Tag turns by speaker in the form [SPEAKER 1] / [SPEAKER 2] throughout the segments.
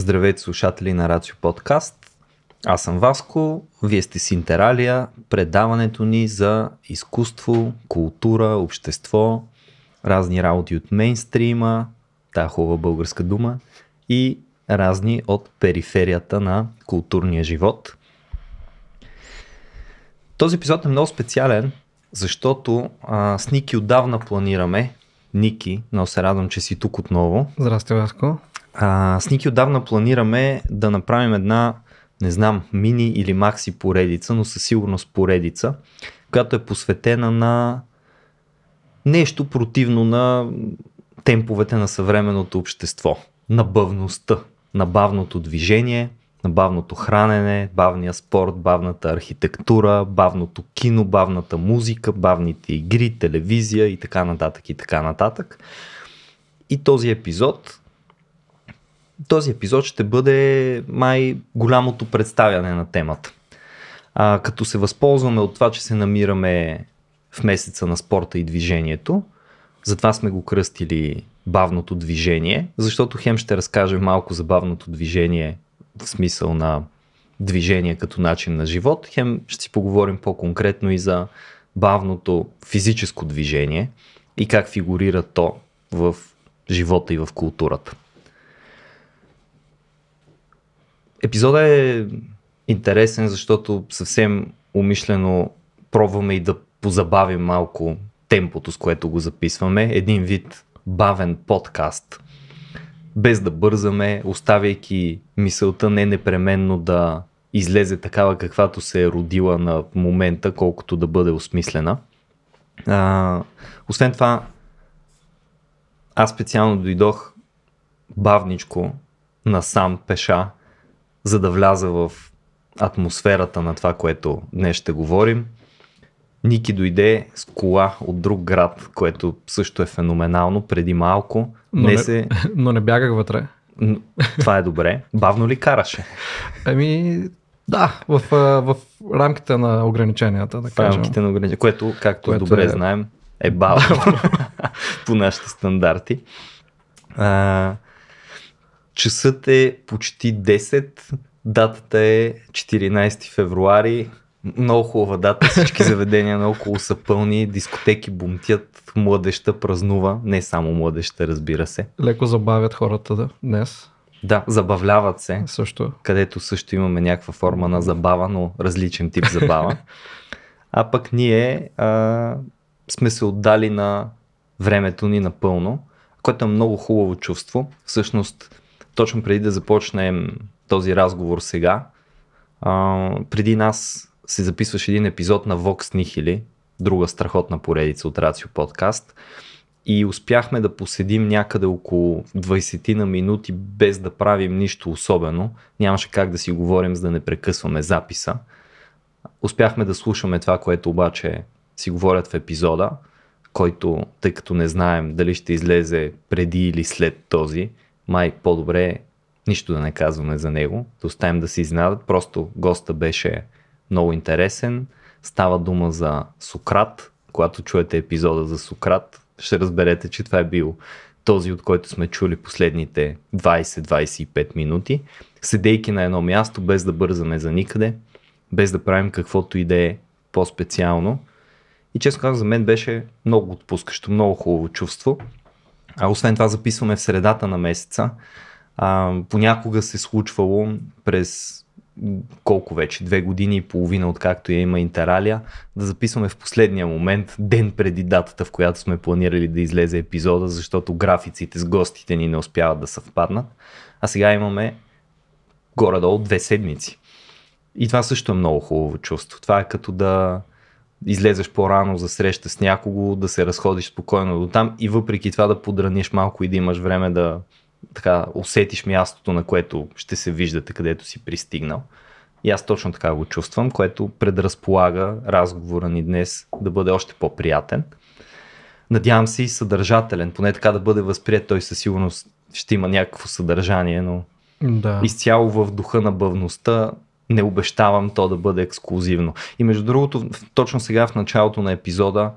[SPEAKER 1] Здравейте слушатели на Рацио Подкаст. Аз съм Васко, вие сте с Интералия, предаването ни за изкуство, култура, общество, разни работи от мейнстрима, та хубава българска дума и разни от периферията на културния живот. Този епизод е много специален, защото а, с Ники отдавна планираме. Ники, но се радвам, че си тук отново.
[SPEAKER 2] Здрасти, Васко.
[SPEAKER 1] А, с Ники отдавна планираме да направим една, не знам, мини или макси поредица, но със сигурност поредица, която е посветена на нещо противно на темповете на съвременното общество, на бавността, на бавното движение, на бавното хранене, бавния спорт, бавната архитектура, бавното кино, бавната музика, бавните игри, телевизия и така нататък и така нататък. И този епизод този епизод ще бъде май голямото представяне на темата. А, като се възползваме от това, че се намираме в месеца на спорта и движението, затова сме го кръстили бавното движение, защото хем ще разкаже малко за бавното движение в смисъл на движение като начин на живот, хем ще си поговорим по-конкретно и за бавното физическо движение и как фигурира то в живота и в културата. Епизода е интересен, защото съвсем умишлено пробваме и да позабавим малко темпото, с което го записваме. Един вид бавен подкаст, без да бързаме, оставяйки мисълта не непременно да излезе такава каквато се е родила на момента, колкото да бъде осмислена. А, освен това, аз специално дойдох бавничко насам пеша за да вляза в атмосферата на това, което днес ще говорим. Ники дойде с кола от друг град, което също е феноменално преди малко. Но не, се...
[SPEAKER 2] но не бягах вътре.
[SPEAKER 1] Това е добре. Бавно ли караше?
[SPEAKER 2] Ами, да, в, в рамките на ограниченията, да кажем. В рамките
[SPEAKER 1] на ограниченията, което, както което добре е... знаем, е бавно по нашите стандарти. А, Часът е почти 10, датата е 14 февруари. Много хубава дата, всички заведения наоколо са пълни, дискотеки бумтят, младеща празнува, не само младеща, разбира се.
[SPEAKER 2] Леко забавят хората да, днес.
[SPEAKER 1] Да, забавляват се. Също. Където също имаме някаква форма на забава, но различен тип забава. А пък ние а, сме се отдали на времето ни напълно, което е много хубаво чувство. Всъщност, точно преди да започнем този разговор сега, а, преди нас се записваше един епизод на Vox Nihili, друга страхотна поредица от Рацио подкаст и успяхме да поседим някъде около 20 на минути без да правим нищо особено. Нямаше как да си говорим, за да не прекъсваме записа. Успяхме да слушаме това, което обаче си говорят в епизода, който, тъй като не знаем дали ще излезе преди или след този, май по-добре нищо да не казваме за него, да оставим да се изненадат. Просто госта беше много интересен. Става дума за Сократ. Когато чуете епизода за Сократ, ще разберете, че това е бил този, от който сме чули последните 20-25 минути, седейки на едно място, без да бързаме за никъде, без да правим каквото и да е по-специално. И честно казвам, за мен беше много отпускащо, много хубаво чувство. А освен това записваме в средата на месеца. А, понякога се случвало през колко вече, две години и половина, откакто я има Интералия, да записваме в последния момент, ден преди датата, в която сме планирали да излезе епизода, защото графиците с гостите ни не успяват да съвпаднат. А сега имаме горе-долу две седмици. И това също е много хубаво чувство. Това е като да излезеш по-рано за среща с някого, да се разходиш спокойно до там и въпреки това да подраниш малко и да имаш време да така, усетиш мястото, на което ще се виждате, където си пристигнал. И аз точно така го чувствам, което предразполага разговора ни днес да бъде още по-приятен. Надявам се и съдържателен, поне така да бъде възприят. Той със сигурност ще има някакво съдържание, но да. изцяло в духа на бъвността не обещавам то да бъде ексклюзивно. И между другото, точно сега в началото на епизода,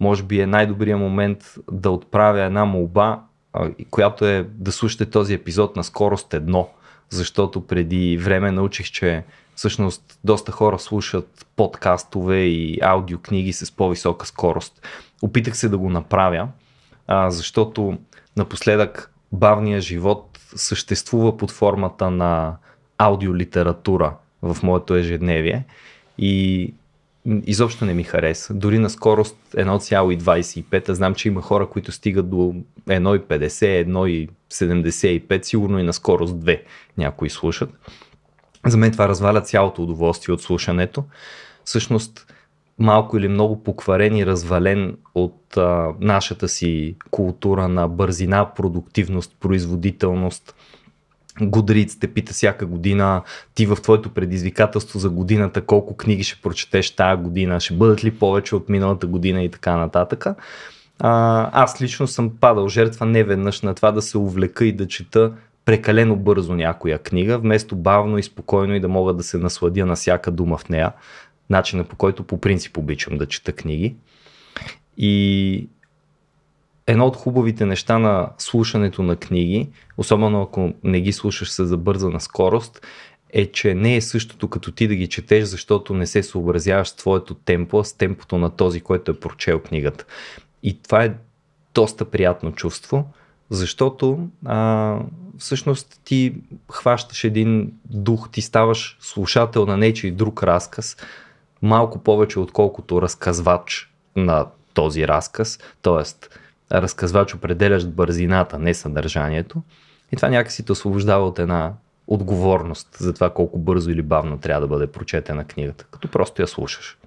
[SPEAKER 1] може би е най-добрият момент да отправя една молба, която е да слушате този епизод на скорост едно, защото преди време научих, че всъщност доста хора слушат подкастове и аудиокниги с по-висока скорост. Опитах се да го направя, защото напоследък бавния живот съществува под формата на аудиолитература в моето ежедневие и изобщо не ми хареса. Дори на скорост 1,25, знам, че има хора, които стигат до 1,50, 1,75, сигурно и на скорост 2 някои слушат. За мен това разваля цялото удоволствие от слушането. Всъщност, малко или много покварен и развален от а, нашата си култура на бързина, продуктивност, производителност, Гудриц те пита всяка година, ти в твоето предизвикателство за годината, колко книги ще прочетеш тая година, ще бъдат ли повече от миналата година и така нататък. А, аз лично съм падал жертва не веднъж на това да се увлека и да чета прекалено бързо някоя книга, вместо бавно и спокойно и да мога да се насладя на всяка дума в нея. Начина по който по принцип обичам да чета книги. И, едно от хубавите неща на слушането на книги, особено ако не ги слушаш с забързана скорост, е, че не е същото като ти да ги четеш, защото не се съобразяваш с твоето темпо, с темпото на този, който е прочел книгата. И това е доста приятно чувство, защото а, всъщност ти хващаш един дух, ти ставаш слушател на нечи друг разказ, малко повече отколкото разказвач на този разказ, т.е разказвач, определящ бързината, не съдържанието. И това някакси те освобождава от една отговорност за това колко бързо или бавно трябва да бъде прочетена книгата, като просто я
[SPEAKER 2] слушаш.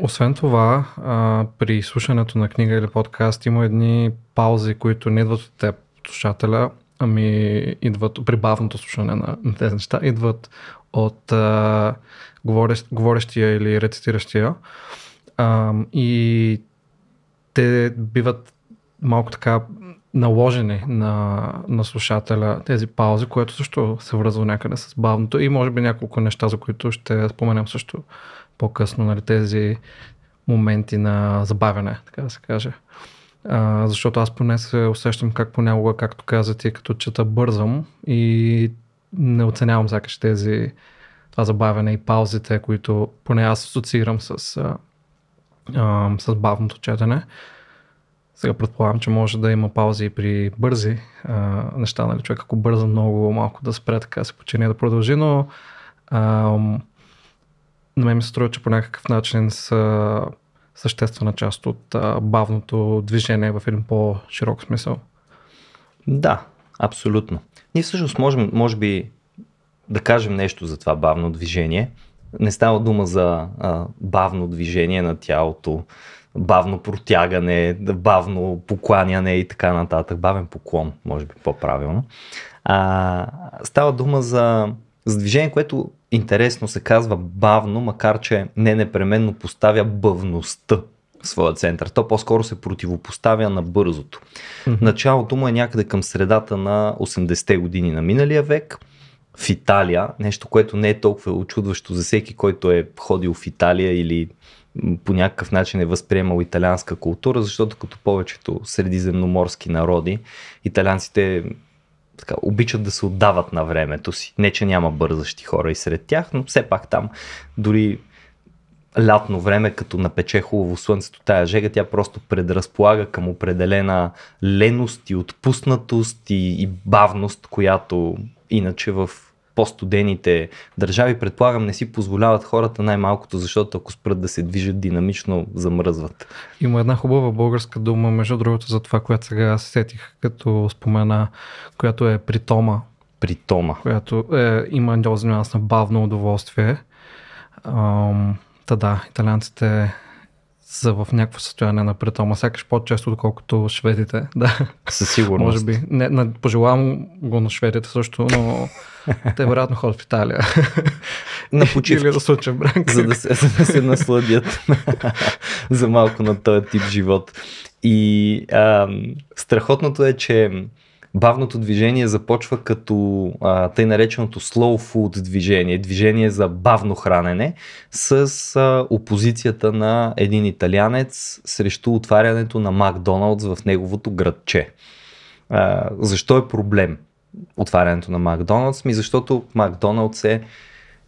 [SPEAKER 2] Освен това, а, при слушането на книга или подкаст има едни паузи, които не идват от теб, слушателя, ами идват при бавното слушане на, на тези неща, идват от а, говорещ, говорещия или рецитиращия. А, и те биват малко така наложени на, на слушателя тези паузи, което също се връзва някъде с бавното и може би няколко неща, за които ще споменем също по-късно, нали, тези моменти на забавяне, така да се каже. А, защото аз поне се усещам как понякога, както каза ти, като чета бързам и не оценявам сякаш тези това забавяне и паузите, които поне аз асоциирам с, а, а, с бавното четене. Сега предполагам, че може да има паузи и при бързи а, неща, нали? Човек ако бърза много, малко да спре, така се почине да продължи, но а, на мен ми се струва, че по някакъв начин са съществена част от а, бавното движение в един по-широк смисъл.
[SPEAKER 1] Да, абсолютно. Ние всъщност можем, може би, да кажем нещо за това бавно движение. Не става дума за а, бавно движение на тялото, бавно протягане, бавно покланяне и така нататък. Бавен поклон, може би по-правилно. А, става дума за, за движение, което интересно се казва бавно, макар че не непременно поставя бавността в своя център. То по-скоро се противопоставя на бързото. Mm-hmm. Началото му е някъде към средата на 80-те години на миналия век в Италия, нещо, което не е толкова очудващо за всеки, който е ходил в Италия или по някакъв начин е възприемал италианска култура, защото като повечето средиземноморски народи, италианците така, обичат да се отдават на времето си. Не, че няма бързащи хора и сред тях, но все пак там дори лятно време, като напече хубаво слънцето тая жега, тя просто предразполага към определена леност и отпуснатост и, и бавност, която иначе в по-студените държави, предполагам, не си позволяват хората най-малкото, защото ако спрат да се движат динамично, замръзват.
[SPEAKER 2] Има една хубава българска дума, между другото, за това, което сега сетих, като спомена, която е притома. Притома. Която е, има този нюанс на бавно удоволствие. Ам, та да, италианците са в някакво състояние на ама сякаш по-често, отколкото шведите. Да. Със сигурност. Може би. Не, не, пожелавам го на шведите също, но те вероятно ходят в Италия. На почивки. Или да случат За да се, за да се насладят
[SPEAKER 1] за малко на този тип живот. И а, страхотното е, че бавното движение започва като а, тъй нареченото slow food движение, движение за бавно хранене, с а, опозицията на един италянец срещу отварянето на Макдоналдс в неговото градче. А, защо е проблем отварянето на Макдоналдс? Ми защото Макдоналдс е,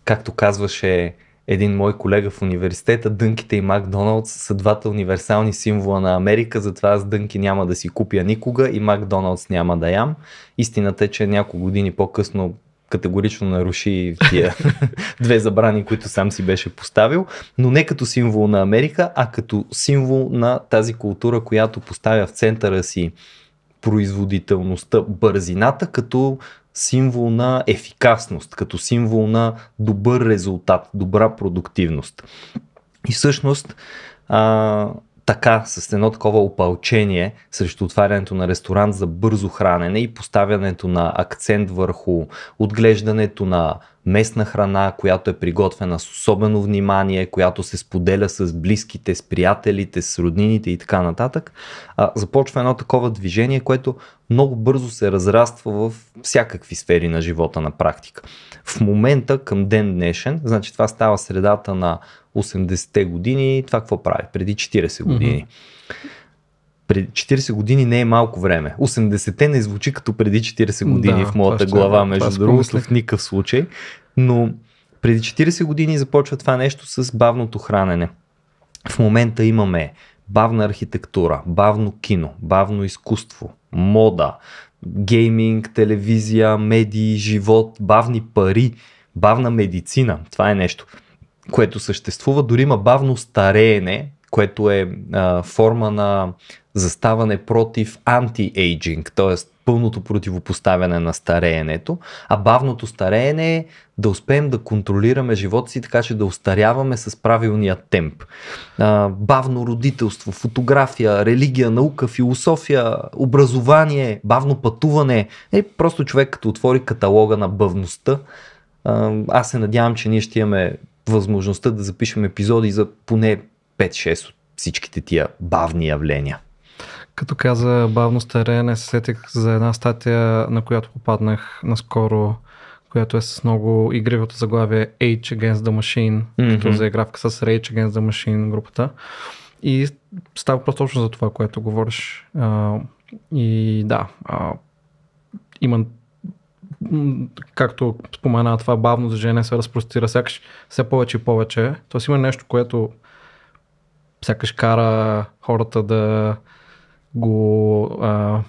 [SPEAKER 1] както казваше един мой колега в университета, дънките и Макдоналдс са двата универсални символа на Америка, затова аз дънки няма да си купя никога и Макдоналдс няма да ям. Истината е, че няколко години по-късно категорично наруши тия две забрани, които сам си беше поставил, но не като символ на Америка, а като символ на тази култура, която поставя в центъра си производителността, бързината като символ на ефикасност, като символ на добър резултат, добра продуктивност. И всъщност а, така, с едно такова опълчение срещу отварянето на ресторант за бързо хранене и поставянето на акцент върху отглеждането на местна храна, която е приготвена с особено внимание, която се споделя с близките, с приятелите, с роднините и така нататък, а, започва едно такова движение, което много бързо се разраства в всякакви сфери на живота на практика. В момента, към ден днешен, значи това става средата на 80-те години, това какво прави? Преди 40 години. Mm-hmm. Преди 40 години не е малко време. 80-те не звучи като преди 40 години да, в моята глава, е, между другото, в никакъв случай. Но преди 40 години започва това нещо с бавното хранене. В момента имаме бавна архитектура, бавно кино, бавно изкуство, мода, гейминг, телевизия, медии, живот, бавни пари, бавна медицина. Това е нещо което съществува, дори има бавно стареене, което е а, форма на заставане против анти-ейджинг, т.е. пълното противопоставяне на стареенето, а бавното стареене е да успеем да контролираме живота си, така че да остаряваме с правилния темп. А, бавно родителство, фотография, религия, наука, философия, образование, бавно пътуване. Е, просто човек като отвори каталога на бавността, аз се надявам, че ние ще имаме възможността да запишем епизоди за поне 5-6 от всичките тия бавни явления.
[SPEAKER 2] Като каза бавно стареене, се сетих за една статия, на която попаднах наскоро, която е с много игривото заглавие Age Against the Machine, mm-hmm. като заигравка с Rage Against the Machine групата. И става просто точно за това, което говориш. А, и да, а, има както спомена това бавно движение се разпростира сякаш все повече и повече. Тоест има нещо, което сякаш кара хората да го а,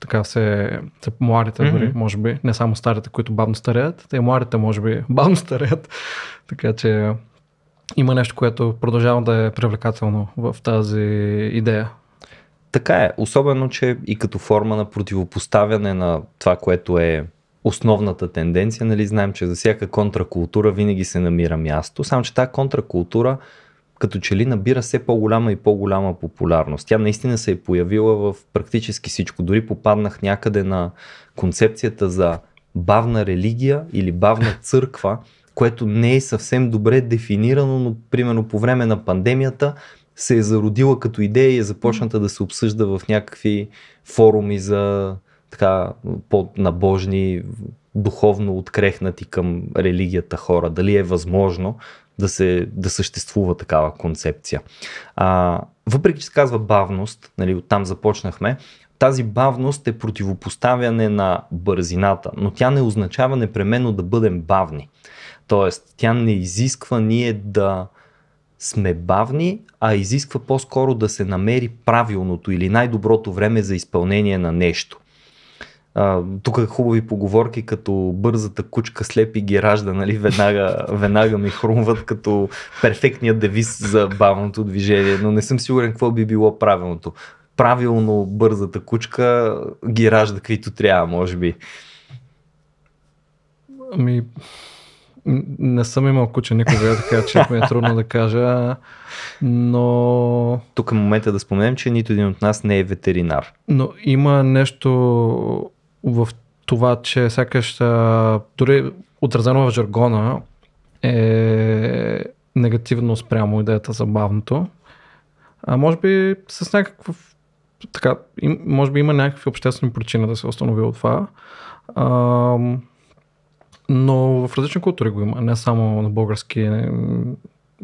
[SPEAKER 2] така се, се младите mm-hmm. дори, може би, не само старите, които бавно стареят, те младите може би бавно стареят, така че има нещо, което продължава да е привлекателно в тази идея.
[SPEAKER 1] Така е, особено, че и като форма на противопоставяне на това, което е основната тенденция. Нали, знаем, че за всяка контракултура винаги се намира място, само че тази контракултура като че ли набира все по-голяма и по-голяма популярност. Тя наистина се е появила в практически всичко. Дори попаднах някъде на концепцията за бавна религия или бавна църква, което не е съвсем добре дефинирано, но примерно по време на пандемията се е зародила като идея и е започната да се обсъжда в някакви форуми за така по-набожни, духовно открехнати към религията хора. Дали е възможно да, се, да съществува такава концепция. А, въпреки, че се казва бавност, нали, оттам започнахме, тази бавност е противопоставяне на бързината, но тя не означава непременно да бъдем бавни. Тоест, тя не изисква ние да сме бавни, а изисква по-скоро да се намери правилното или най-доброто време за изпълнение на нещо а, тук е хубави поговорки, като бързата кучка слепи ги ражда, нали, веднага, веднага ми хрумват като перфектният девиз за бавното движение, но не съм сигурен какво би било правилното. Правилно бързата кучка ги ражда каквито трябва, може би.
[SPEAKER 2] Ами, не съм имал куче никога, така че ми е трудно да кажа, но...
[SPEAKER 1] Тук е момента да споменем, че нито един от нас не е ветеринар.
[SPEAKER 2] Но има нещо в това, че сякаш дори отразено в жаргона е негативно спрямо идеята за бавното. А може би с някаква така, може би има някакви обществени причини да се установи от това. А, но в различни култури го има, не само на български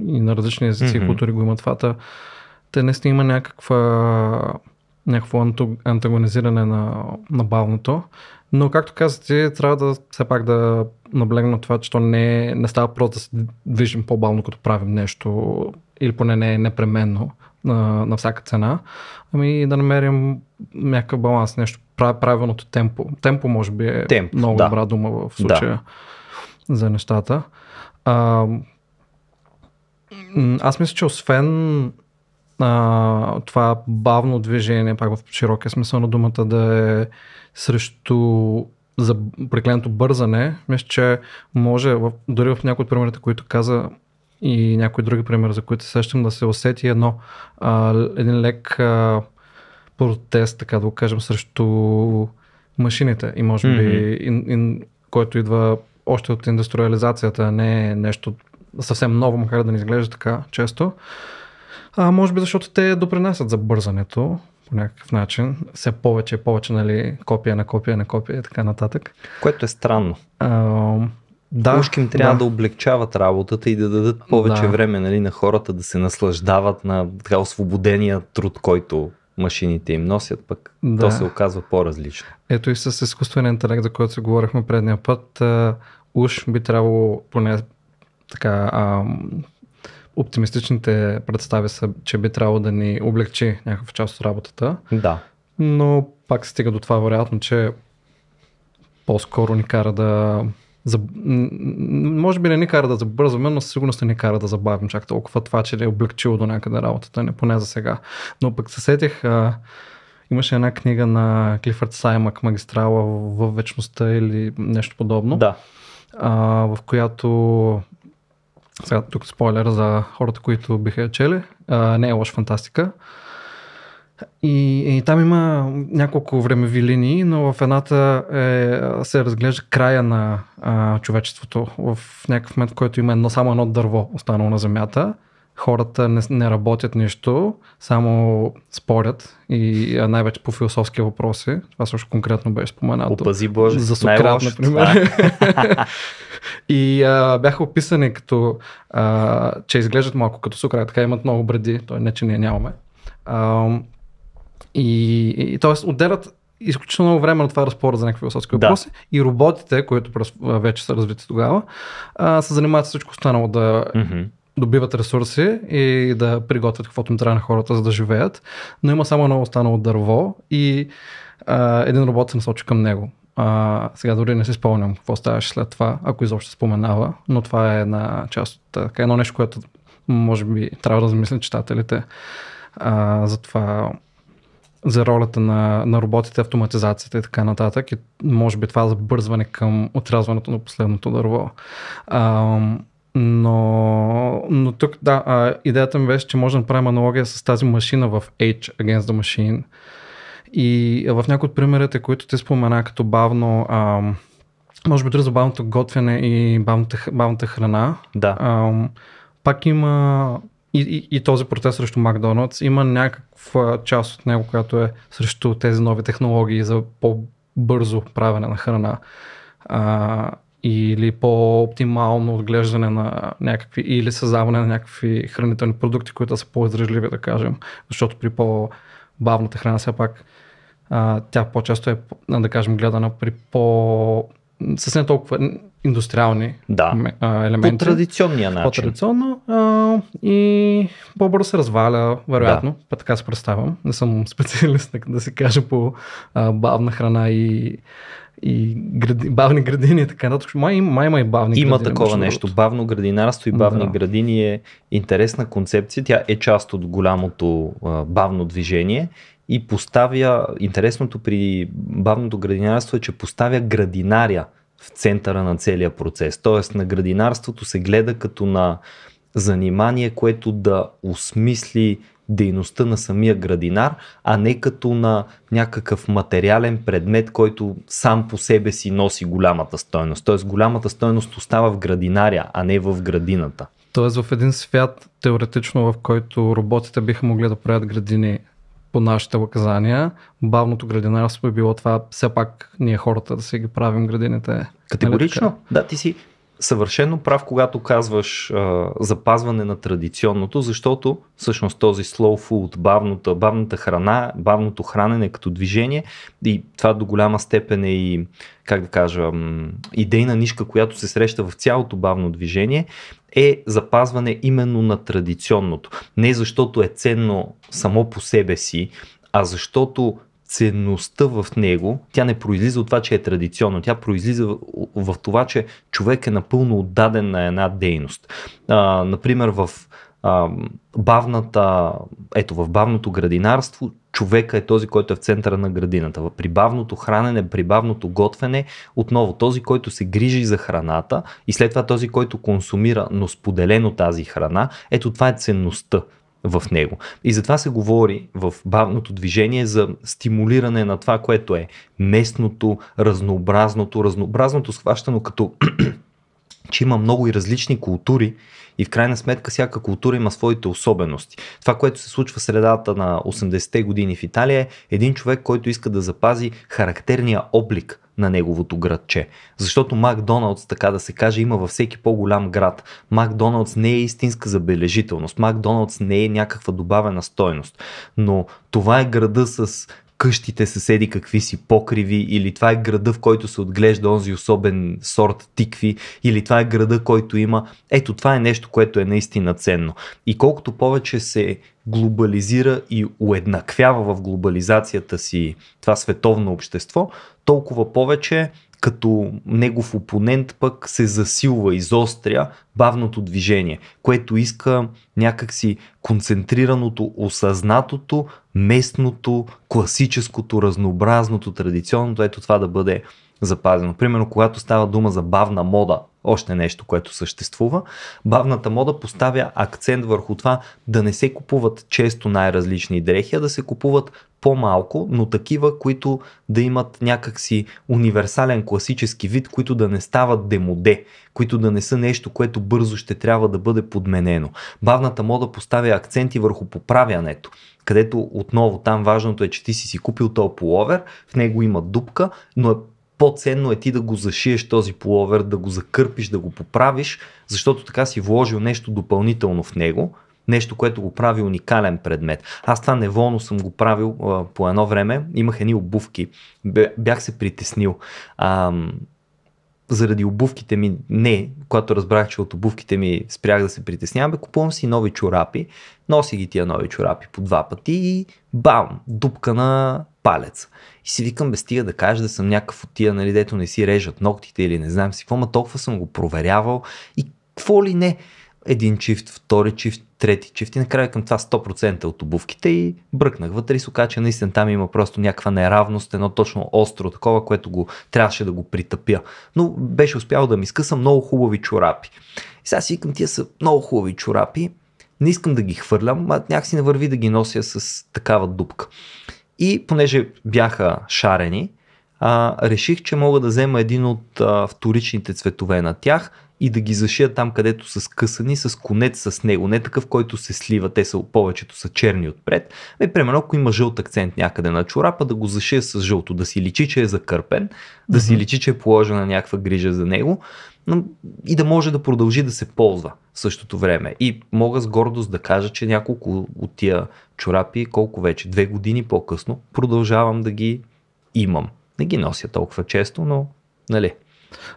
[SPEAKER 2] и на различни езици mm-hmm. култури го има това. Те наистина има някаква някакво антагонизиране на, на бавното. Но, както казвате, трябва да все пак да наблегна на това, че то не, е, не става просто да се движим по-бавно, като правим нещо, или поне не е непременно на, на всяка цена, ами да намерим някакъв баланс, нещо, правилното темпо. Темпо, може би, е Темп, много да. добра дума в случая да. за нещата. А, аз мисля, че освен а, това бавно движение, пак в широкия смисъл на думата, да е срещу за прекленото бързане, мисля, че може, в, дори в някои от примерите, които каза и някои други примери, за които сещам, да се усети едно, а, един лек а, протест, така да го кажем, срещу машините и може би, mm-hmm. ин, ин, който идва още от индустриализацията, не е нещо съвсем ново, макар да не изглежда така често. А, може би защото те допринасят за бързането по някакъв начин. Все повече и повече, нали, копия на копия на копия и така нататък. Което е странно. А, да, Ушки им трябва да. да
[SPEAKER 1] облегчават работата и да дадат повече да. време нали, на хората да се наслаждават на така освободения труд, който машините им носят, пък да. то се оказва по-различно.
[SPEAKER 2] Ето и с изкуствения интелект, за който се говорихме предния път, уж би трябвало поне така а, оптимистичните представи са, че би трябвало да ни облегчи някаква част от работата. Да. Но пак се стига до това, вероятно, че по-скоро ни кара да. За... Може би не ни кара да забързваме, но със сигурност не ни кара да забавим чак толкова това, че е облегчило до някъде работата, не поне за сега. Но пък се сетих, а... имаше една книга на Клифърд Саймак, Магистрала в вечността или нещо подобно. Да. А, в която сега тук спойлер за хората, които биха я чели. А, не е лош фантастика. И, и там има няколко времеви линии, но в едната е, се разглежда края на а, човечеството. В някакъв момент, в който има едно, само едно дърво останало на Земята хората не, не работят нищо, само спорят и най-вече по философски въпроси. Това също конкретно беше споменато. Опази Боже, За Сократ, например. и а, бяха описани като, а, че изглеждат малко като Сократ, така имат много бреди, той не, че ние нямаме. А, и, и т.е. отделят изключително много време на това разпора за някакви философски въпроси. Да. И роботите, които вече са развити тогава, а, се занимават с всичко останало да mm-hmm добиват ресурси и да приготвят каквото им трябва на хората, за да живеят. Но има само едно останало дърво и а, един робот се насочи към него. А, сега дори не си спомням какво ставаше след това, ако изобщо споменава, но това е една част от едно нещо, което може би трябва да замислят читателите а, за това за ролята на, на роботите, автоматизацията и така нататък. И може би това забързване към отрязването на последното дърво. А, но, но тук, да, а, идеята ми беше, че можем да направим аналогия с тази машина в Age Against the Machine. И в някои от примерите, които ти спомена, като бавно, а, може би дори за бавното готвене и бавната, бавната храна, да. а, пак има и, и, и този протест срещу Макдоналдс, има някаква част от него, която е срещу тези нови технологии за по-бързо правене на храна. А, или по-оптимално отглеждане на някакви или създаване на някакви хранителни продукти, които са по-издръжливи, да кажем, защото при по-бавната храна все пак а, тя по-често е, да кажем, гледана при по... с не толкова индустриални да. елементи. По традиционния начин. По-традиционно а, и по-бързо се разваля, вероятно, да. така се представям. Не съм специалист, да се каже по а, бавна храна и, и гради, бавни градини и така нататък. Май, май има и бавни има градини. Има такова нещо.
[SPEAKER 1] Бавно градинарство и бавни да. градини е интересна концепция. Тя е част от голямото а, бавно движение и поставя, интересното при бавното градинарство е, че поставя градинаря в центъра на целия процес. Тоест на градинарството се гледа като на занимание, което да осмисли дейността на самия градинар, а не като на някакъв материален предмет, който сам по себе си носи голямата стойност. Тоест голямата стойност остава в градинаря, а не в градината.
[SPEAKER 2] Тоест в един свят, теоретично, в който роботите биха могли да правят градини, по нашите указания, бавното градинарство е било това, все пак ние хората да си ги правим градините. Нали Категорично, нали да,
[SPEAKER 1] ти си съвършено прав, когато казваш а, запазване на традиционното, защото всъщност този slow food, бавната, бавната храна, бавното хранене като движение и това до голяма степен е и, как да кажа, идейна нишка, която се среща в цялото бавно движение, е запазване именно на традиционното. Не защото е ценно само по себе си, а защото ценността в него, тя не произлиза от това, че е традиционно, тя произлиза в, в това, че човек е напълно отдаден на една дейност. А, например, в а, бавната, ето в бавното градинарство, човека е този, който е в центъра на градината. В прибавното хранене, при бавното готвене, отново този, който се грижи за храната и след това този, който консумира, но споделено тази храна, ето това е ценността в него. И затова се говори в бавното движение за стимулиране на това, което е местното, разнообразното, разнообразното схващано като че има много и различни култури и в крайна сметка всяка култура има своите особености. Това, което се случва в средата на 80-те години в Италия е един човек, който иска да запази характерния облик на неговото градче. Защото Макдоналдс, така да се каже, има във всеки по-голям град. Макдоналдс не е истинска забележителност. Макдоналдс не е някаква добавена стойност. Но това е града с къщите съседи какви си покриви, или това е града, в който се отглежда онзи особен сорт тикви, или това е града, който има. Ето това е нещо, което е наистина ценно. И колкото повече се глобализира и уеднаквява в глобализацията си това световно общество, толкова повече като негов опонент пък се засилва, изостря бавното движение, което иска някакси концентрираното, осъзнатото, местното, класическото, разнообразното, традиционното, ето това да бъде запазено. Примерно, когато става дума за бавна мода, още нещо, което съществува. Бавната мода поставя акцент върху това да не се купуват често най-различни дрехи, а да се купуват по-малко, но такива, които да имат някакси универсален класически вид, които да не стават демоде, които да не са нещо, което бързо ще трябва да бъде подменено. Бавната мода поставя акценти върху поправянето, където отново там важното е, че ти си си купил тоя половер, в него има дупка, но е по-ценно е ти да го зашиеш този пуловер, да го закърпиш, да го поправиш, защото така си вложил нещо допълнително в него, нещо, което го прави уникален предмет. Аз това неволно съм го правил а, по едно време. Имах едни обувки. Бях се притеснил заради обувките ми, не, когато разбрах, че от обувките ми спрях да се притеснявам, бе, купувам си нови чорапи, носи ги тия нови чорапи по два пъти и бам, дупка на палец. И си викам, без стига да кажа да съм някакъв от тия, нали, дето не си режат ногтите или не знам си какво, ма толкова съм го проверявал и какво ли не един чифт, втори чифт, трети чифт и накрая към това 100% от обувките и бръкнах вътре и се че наистина там има просто някаква неравност, едно точно остро такова, което го трябваше да го притъпя. Но беше успял да ми скъса много хубави чорапи. И сега си викам, тия са много хубави чорапи, не искам да ги хвърлям, а някакси не върви да ги нося с такава дупка. И понеже бяха шарени, а, реших, че мога да взема един от а, вторичните цветове на тях – и да ги зашия там, където са скъсани с конец с него. Не такъв, който се слива, те са, повечето са черни отпред. Ами, примерно, ако има жълт акцент някъде на чорапа, да го зашия с жълто, да си личи, че е закърпен, да mm-hmm. си личи, че е положена някаква грижа за него но и да може да продължи да се ползва в същото време. И мога с гордост да кажа, че няколко от тия чорапи, колко вече, две години по-късно, продължавам да ги имам. Не ги нося толкова често, но нали,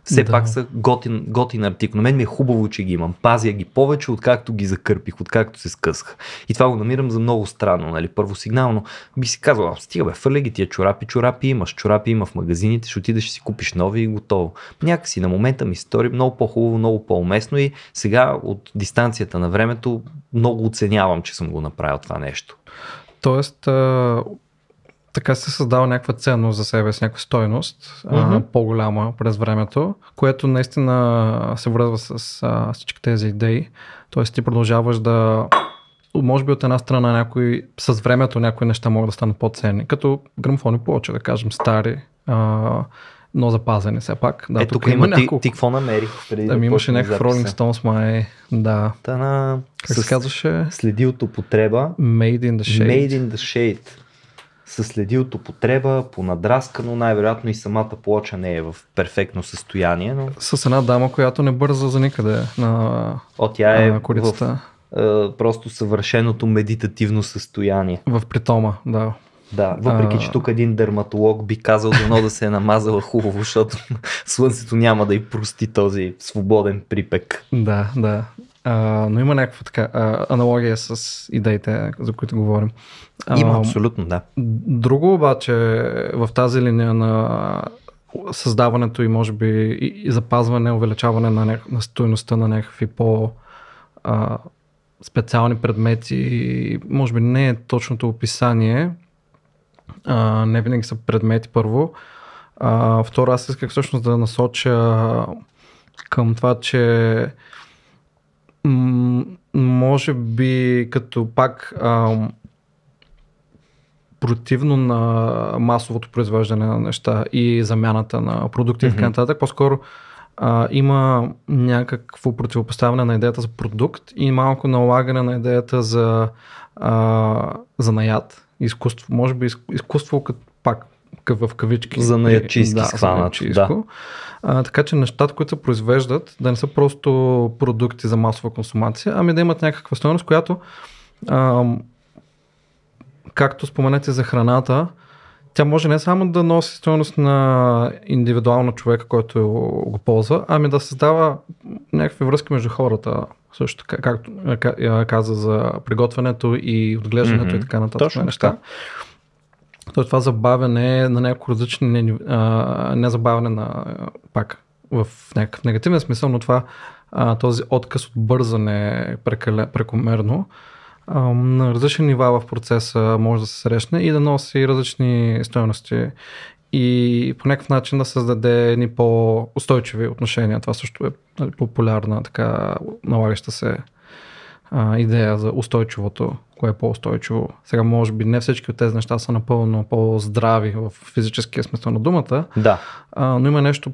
[SPEAKER 1] все да. пак са готин, готин артикул. На мен ми е хубаво, че ги имам. Пазя ги повече, откакто ги закърпих, откакто се скъсах. И това го намирам за много странно, нали? първо сигнално, би си казал, стига бе, фърли ги тия чорапи, чорапи имаш, чорапи има в магазините, ще отидеш си купиш нови и готово. Някакси на момента ми стори много по-хубаво, много по-уместно и сега от дистанцията на времето много оценявам, че съм го направил това нещо.
[SPEAKER 2] Тоест, така се създава някаква ценност за себе си, някаква стойност, mm-hmm. а, по-голяма през времето, което наистина се връзва с а, всички тези идеи. Тоест ти продължаваш да може би от една страна някой, с времето някои неща могат да станат по-ценни, като грамфони повече, да кажем, стари, а, но запазени все пак. Да, е, тук, тук има ти, няколко.
[SPEAKER 1] ти какво намери? Преди да, да ами, имаше някакъв Rolling
[SPEAKER 2] Stones май, да. на... как с... се казваше? Следи от
[SPEAKER 1] употреба. Made in the Shade. Made in the Shade с следи от употреба, по надраска, но най-вероятно и самата плоча не е в перфектно състояние. Но...
[SPEAKER 2] С една дама, която не бърза за никъде на О, тя е на В,
[SPEAKER 1] е, просто съвършеното медитативно състояние.
[SPEAKER 2] В притома, да. Да, въпреки а... че
[SPEAKER 1] тук един дерматолог би казал дано да се е намазала хубаво, защото слънцето няма да и прости този свободен припек.
[SPEAKER 2] Да, да. А, но има някаква така а, аналогия с идеите, за които говорим. А, има, абсолютно, да. Друго обаче в тази линия на създаването и може би и, запазване, увеличаване на, ня... на стоеността на някакви по- а, специални предмети, може би не е точното описание, а, не винаги са предмети първо. А, второ, аз исках всъщност да насоча към това, че може би като пак а, противно на масовото произвеждане на неща и замяната на продукти mm-hmm. и така нататък, по-скоро а, има някакво противопоставяне на идеята за продукт и малко налагане на идеята за, а, за наяд, изкуство. Може би изкуство като пак в кавички. За е, наячийски да, схванат. Да. А, така че нещата, които се произвеждат, да не са просто продукти за масова консумация, ами да имат някаква стоеност, която, а, както споменете за храната, тя може не само да носи стоеност на индивидуално човека, който е го ползва, ами да създава някакви връзки между хората, също така, както каза за приготвянето и отглеждането mm-hmm. и така нататък. Точно неща. Така е това забавяне е на няколко различни, не, а, не забавяне на пак в някакъв негативен смисъл, но това а, този отказ от бързане е прекале, прекомерно а, на различни нива в процеса може да се срещне и да носи различни стоености и по някакъв начин да създаде ни по-устойчиви отношения. Това също е нали, популярна така налагаща се а, идея за устойчивото кое е по-устойчиво. Сега, може би, не всички от тези неща са напълно по-здрави в физическия смисъл на думата, да. а, но има нещо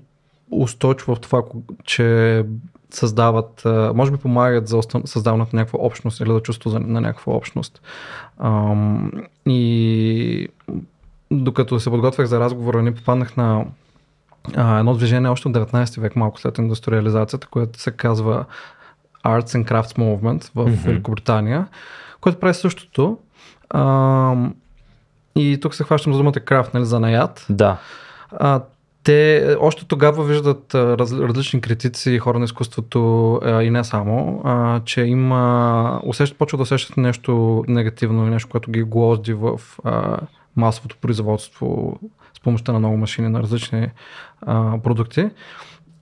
[SPEAKER 2] устойчиво в това, че създават, може би помагат за създаването на някаква общност или за чувство за, на някаква общност. Ам, и докато се подготвях за разговора, ни попаднах на а, едно движение още от 19 век, малко след индустриализацията, което се казва Arts and Crafts Movement в mm-hmm. Великобритания. Mm-hmm което прави същото. А, и тук се хващам за думата крафт, нали, за наят. Да. А, те още тогава виждат раз, различни критици хора на изкуството а, и не само, а, че има, усещат, почват да усещат нещо негативно и нещо, което ги глозди в а, масовото производство с помощта на много машини на различни а, продукти.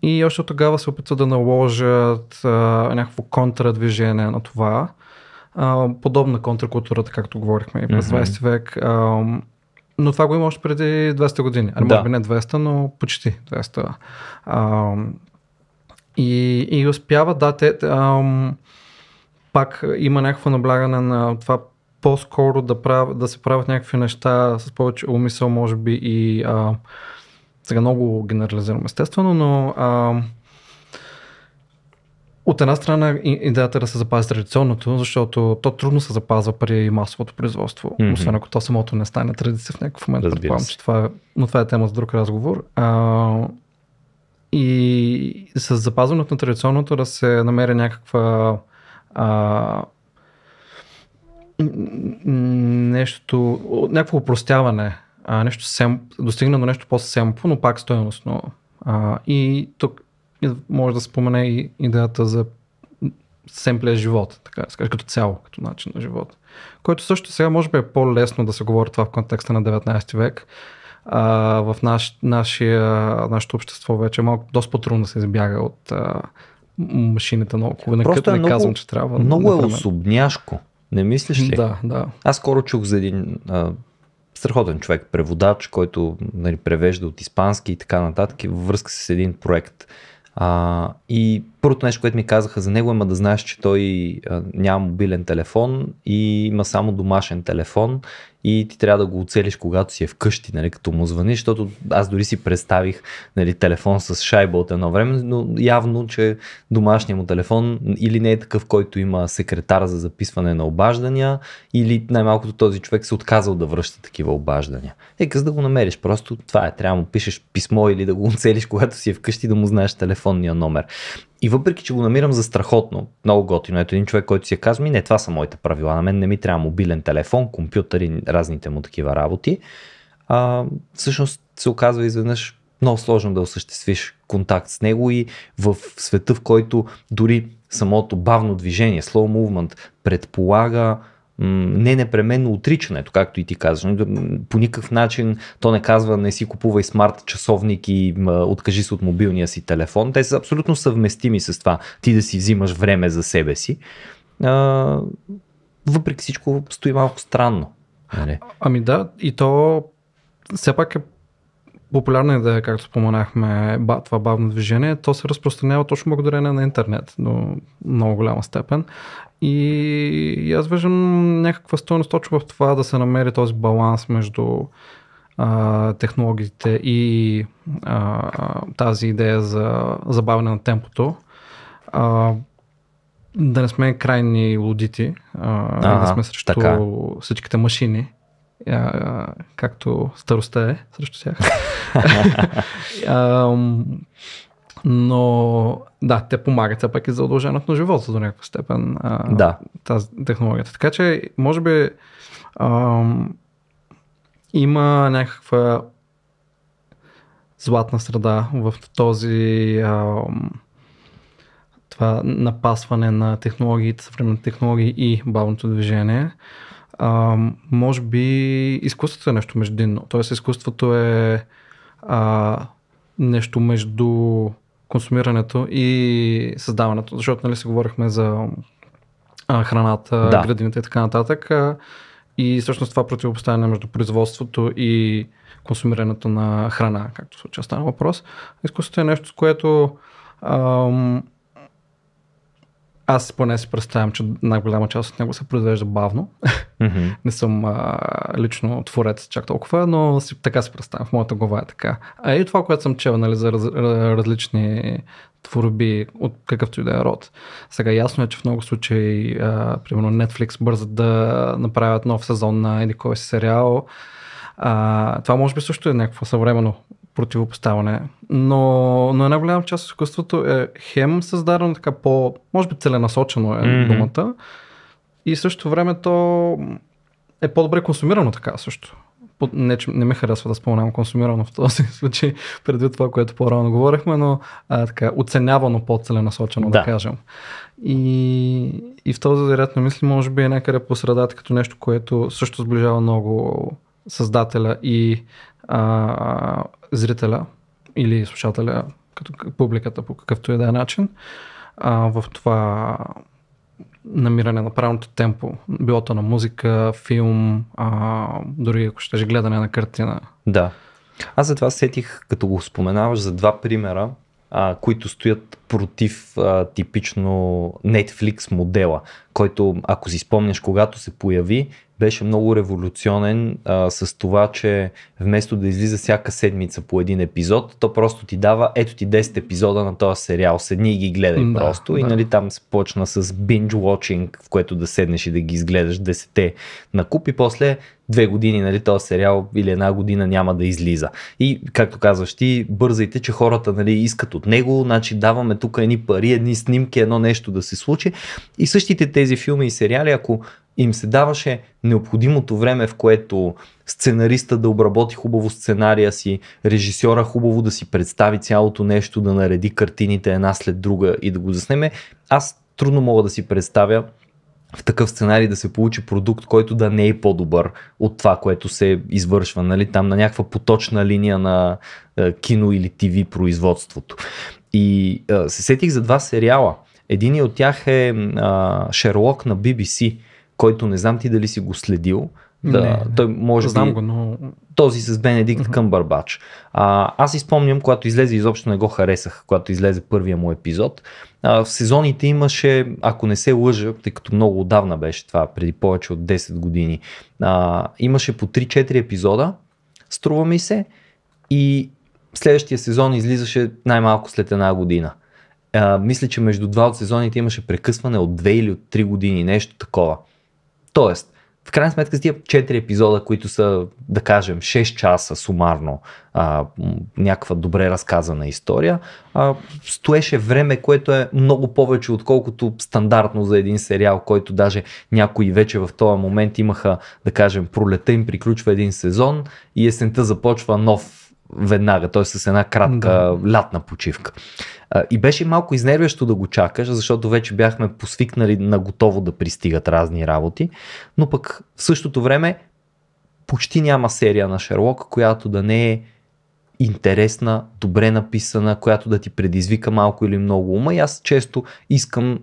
[SPEAKER 2] И още тогава се опитват да наложат а, някакво контрадвижение на това, а, подобна контракултурата, както говорихме и през 20 век. А, но това го има още преди 200 години. А, ами, да. може би не 200, но почти 200. А, и, и успява, да, те, а, пак има някакво наблягане на това по-скоро да, прав, да се правят някакви неща с повече умисъл, може би и а, сега много генерализирам естествено, но а, от една страна идеята е да се запази традиционното, защото то трудно се запазва при масовото производство, mm-hmm. освен ако то самото не стане традиция в някакъв момент. предполагам, че това е, но това е тема за друг разговор. А, и с запазването на традиционното да се намери някаква а, нещо, някакво упростяване, а, нещо достигна до нещо по-семпо, но пак стоеностно. А, и тук може да спомене и идеята за семплия живот, така да скажа, като цяло, като начин на живот. Който също сега може би е по-лесно да се говори това в контекста на 19 век. А, в наш, нашия, нашето общество вече е малко, доста трудно да се избяга от а, машините на около. Не, е не много, казвам, че трябва. Много да, е особняшко. Не мислиш ли? Да, да.
[SPEAKER 1] Аз скоро чух за един а, страхотен човек, преводач, който нали, превежда от испански и така нататък, във връзка с един проект а, и Първото нещо, което ми казаха за него, ема да знаеш, че той а, няма мобилен телефон и има само домашен телефон и ти трябва да го оцелиш, когато си е вкъщи, нали, като му звъниш, защото аз дори си представих нали, телефон с шайба от едно време, но явно, че домашният му телефон или не е такъв, който има секретар за записване на обаждания, или най-малкото този човек се отказал да връща такива обаждания. Е, къс да го намериш, просто това е, трябва да му пишеш писмо или да го оцелиш, когато си е вкъщи, да му знаеш телефонния номер. И въпреки, че го намирам за страхотно, много готино, ето един човек, който си е казва, не, това са моите правила, на мен не ми трябва мобилен телефон, компютър и разните му такива работи, а, всъщност се оказва изведнъж много сложно да осъществиш контакт с него и в света, в който дори самото бавно движение, slow movement, предполага не непременно отричането, както и ти казваш. Нали, по никакъв начин то не казва не си купувай смарт часовник и откажи се от мобилния си телефон. Те са абсолютно съвместими с това ти да си взимаш време за себе си.
[SPEAKER 2] А, въпреки всичко стои малко странно. Нали? Ами да, и то все пак е популярно е да е, както споменахме, това бавно движение, то се разпространява точно благодарение на интернет до много голяма степен. И, аз виждам някаква стойност точно в това да се намери този баланс между а, технологиите и а, тази идея за забавяне на темпото. А, да не сме крайни лудити, а, а да сме срещу така. всичките машини, а, както старостта е срещу тях. а, но да, те помагат все пак и за удълженото на живота до някаква степен а, да. тази технологията. Така че, може би ам, има някаква златна среда в този ам, това напасване на технологиите, съвременните технологии и бавното движение. Ам, може би изкуството е нещо междинно. Тоест изкуството е а, нещо между консумирането и създаването, защото нали си говорихме за а, храната, да. градините и така нататък. А, и всъщност това противопоставяне между производството и консумирането на храна, както в случая стана въпрос. Изкуството е нещо, с което ам, аз поне си представям, че най-голяма част от него се произвежда бавно. Mm-hmm. не съм а, лично творец чак толкова, но си, така си представям. В моята глава е така. А и това, което съм чел нали, за раз, различни творби от какъвто и да е род. Сега ясно е, че в много случаи, а, примерно Netflix бързат да направят нов сезон на един кой си сериал. А, това може би също е някакво съвременно противопоставяне. Но, но една голяма част от изкуството е хем създадено така по, може би целенасочено е mm-hmm. думата, и също време то е по-добре консумирано така също. Не, че не ме харесва да споменавам консумирано в този случай, предвид това, което по-рано говорихме, но а, така, оценявано по-целенасочено, да, да кажем. И, и в този ред на мисли, може би е някъде по средата като нещо, което също сближава много създателя и а, зрителя или слушателя, като публиката по какъвто и да е начин, а, в това намиране на правилното темпо, билото на музика, филм, а, дори ако ще гледане на картина.
[SPEAKER 1] Да. Аз за това сетих, като го споменаваш, за два примера, а, които стоят против а, типично Netflix модела, който, ако си спомняш, когато се появи, беше много революционен а, с това, че вместо да излиза всяка седмица по един епизод, то просто ти дава ето ти 10 епизода на този сериал, седни и ги гледай да, просто. Да. И нали там се почна с binge watching, в което да седнеш и да ги изгледаш 10 на куп и после две години нали, този сериал или една година няма да излиза. И както казваш ти, бързайте, че хората нали, искат от него, значи даваме тук едни пари, едни снимки, едно нещо да се случи. И същите тези филми и сериали, ако им се даваше необходимото време, в което сценариста да обработи хубаво сценария си, режисьора хубаво да си представи цялото нещо, да нареди картините една след друга и да го заснеме. Аз трудно мога да си представя в такъв сценарий да се получи продукт, който да не е по-добър от това, което се извършва, нали, там на някаква поточна линия на е, кино или ТВ производството. И е, се сетих за два сериала. Един от тях е Шерлок на BBC който не знам ти дали си го следил. Да, не, той може знам би, го, но... Този с Бенедикт mm-hmm. Къмбарбач. А, аз изпомням, когато излезе, изобщо не го харесах, когато излезе първия му епизод. А, в сезоните имаше, ако не се лъжа, тъй като много отдавна беше това, преди повече от 10 години, а, имаше по 3-4 епизода, струва ми се, и следващия сезон излизаше най-малко след една година. А, мисля, че между два от сезоните имаше прекъсване от 2 или от 3 години, нещо такова. Тоест, в крайна сметка с тия 4 епизода, които са, да кажем, 6 часа сумарно, а, някаква добре разказана история, а, стоеше време, което е много повече, отколкото стандартно за един сериал, който даже някои вече в този момент имаха, да кажем, пролета им приключва един сезон и есента започва нов веднага, т.е. с една кратка да. лятна почивка. И беше малко изнервящо да го чакаш, защото вече бяхме посвикнали на готово да пристигат разни работи, но пък в същото време почти няма серия на Шерлок, която да не е интересна, добре написана, която да ти предизвика малко или много ума и аз често искам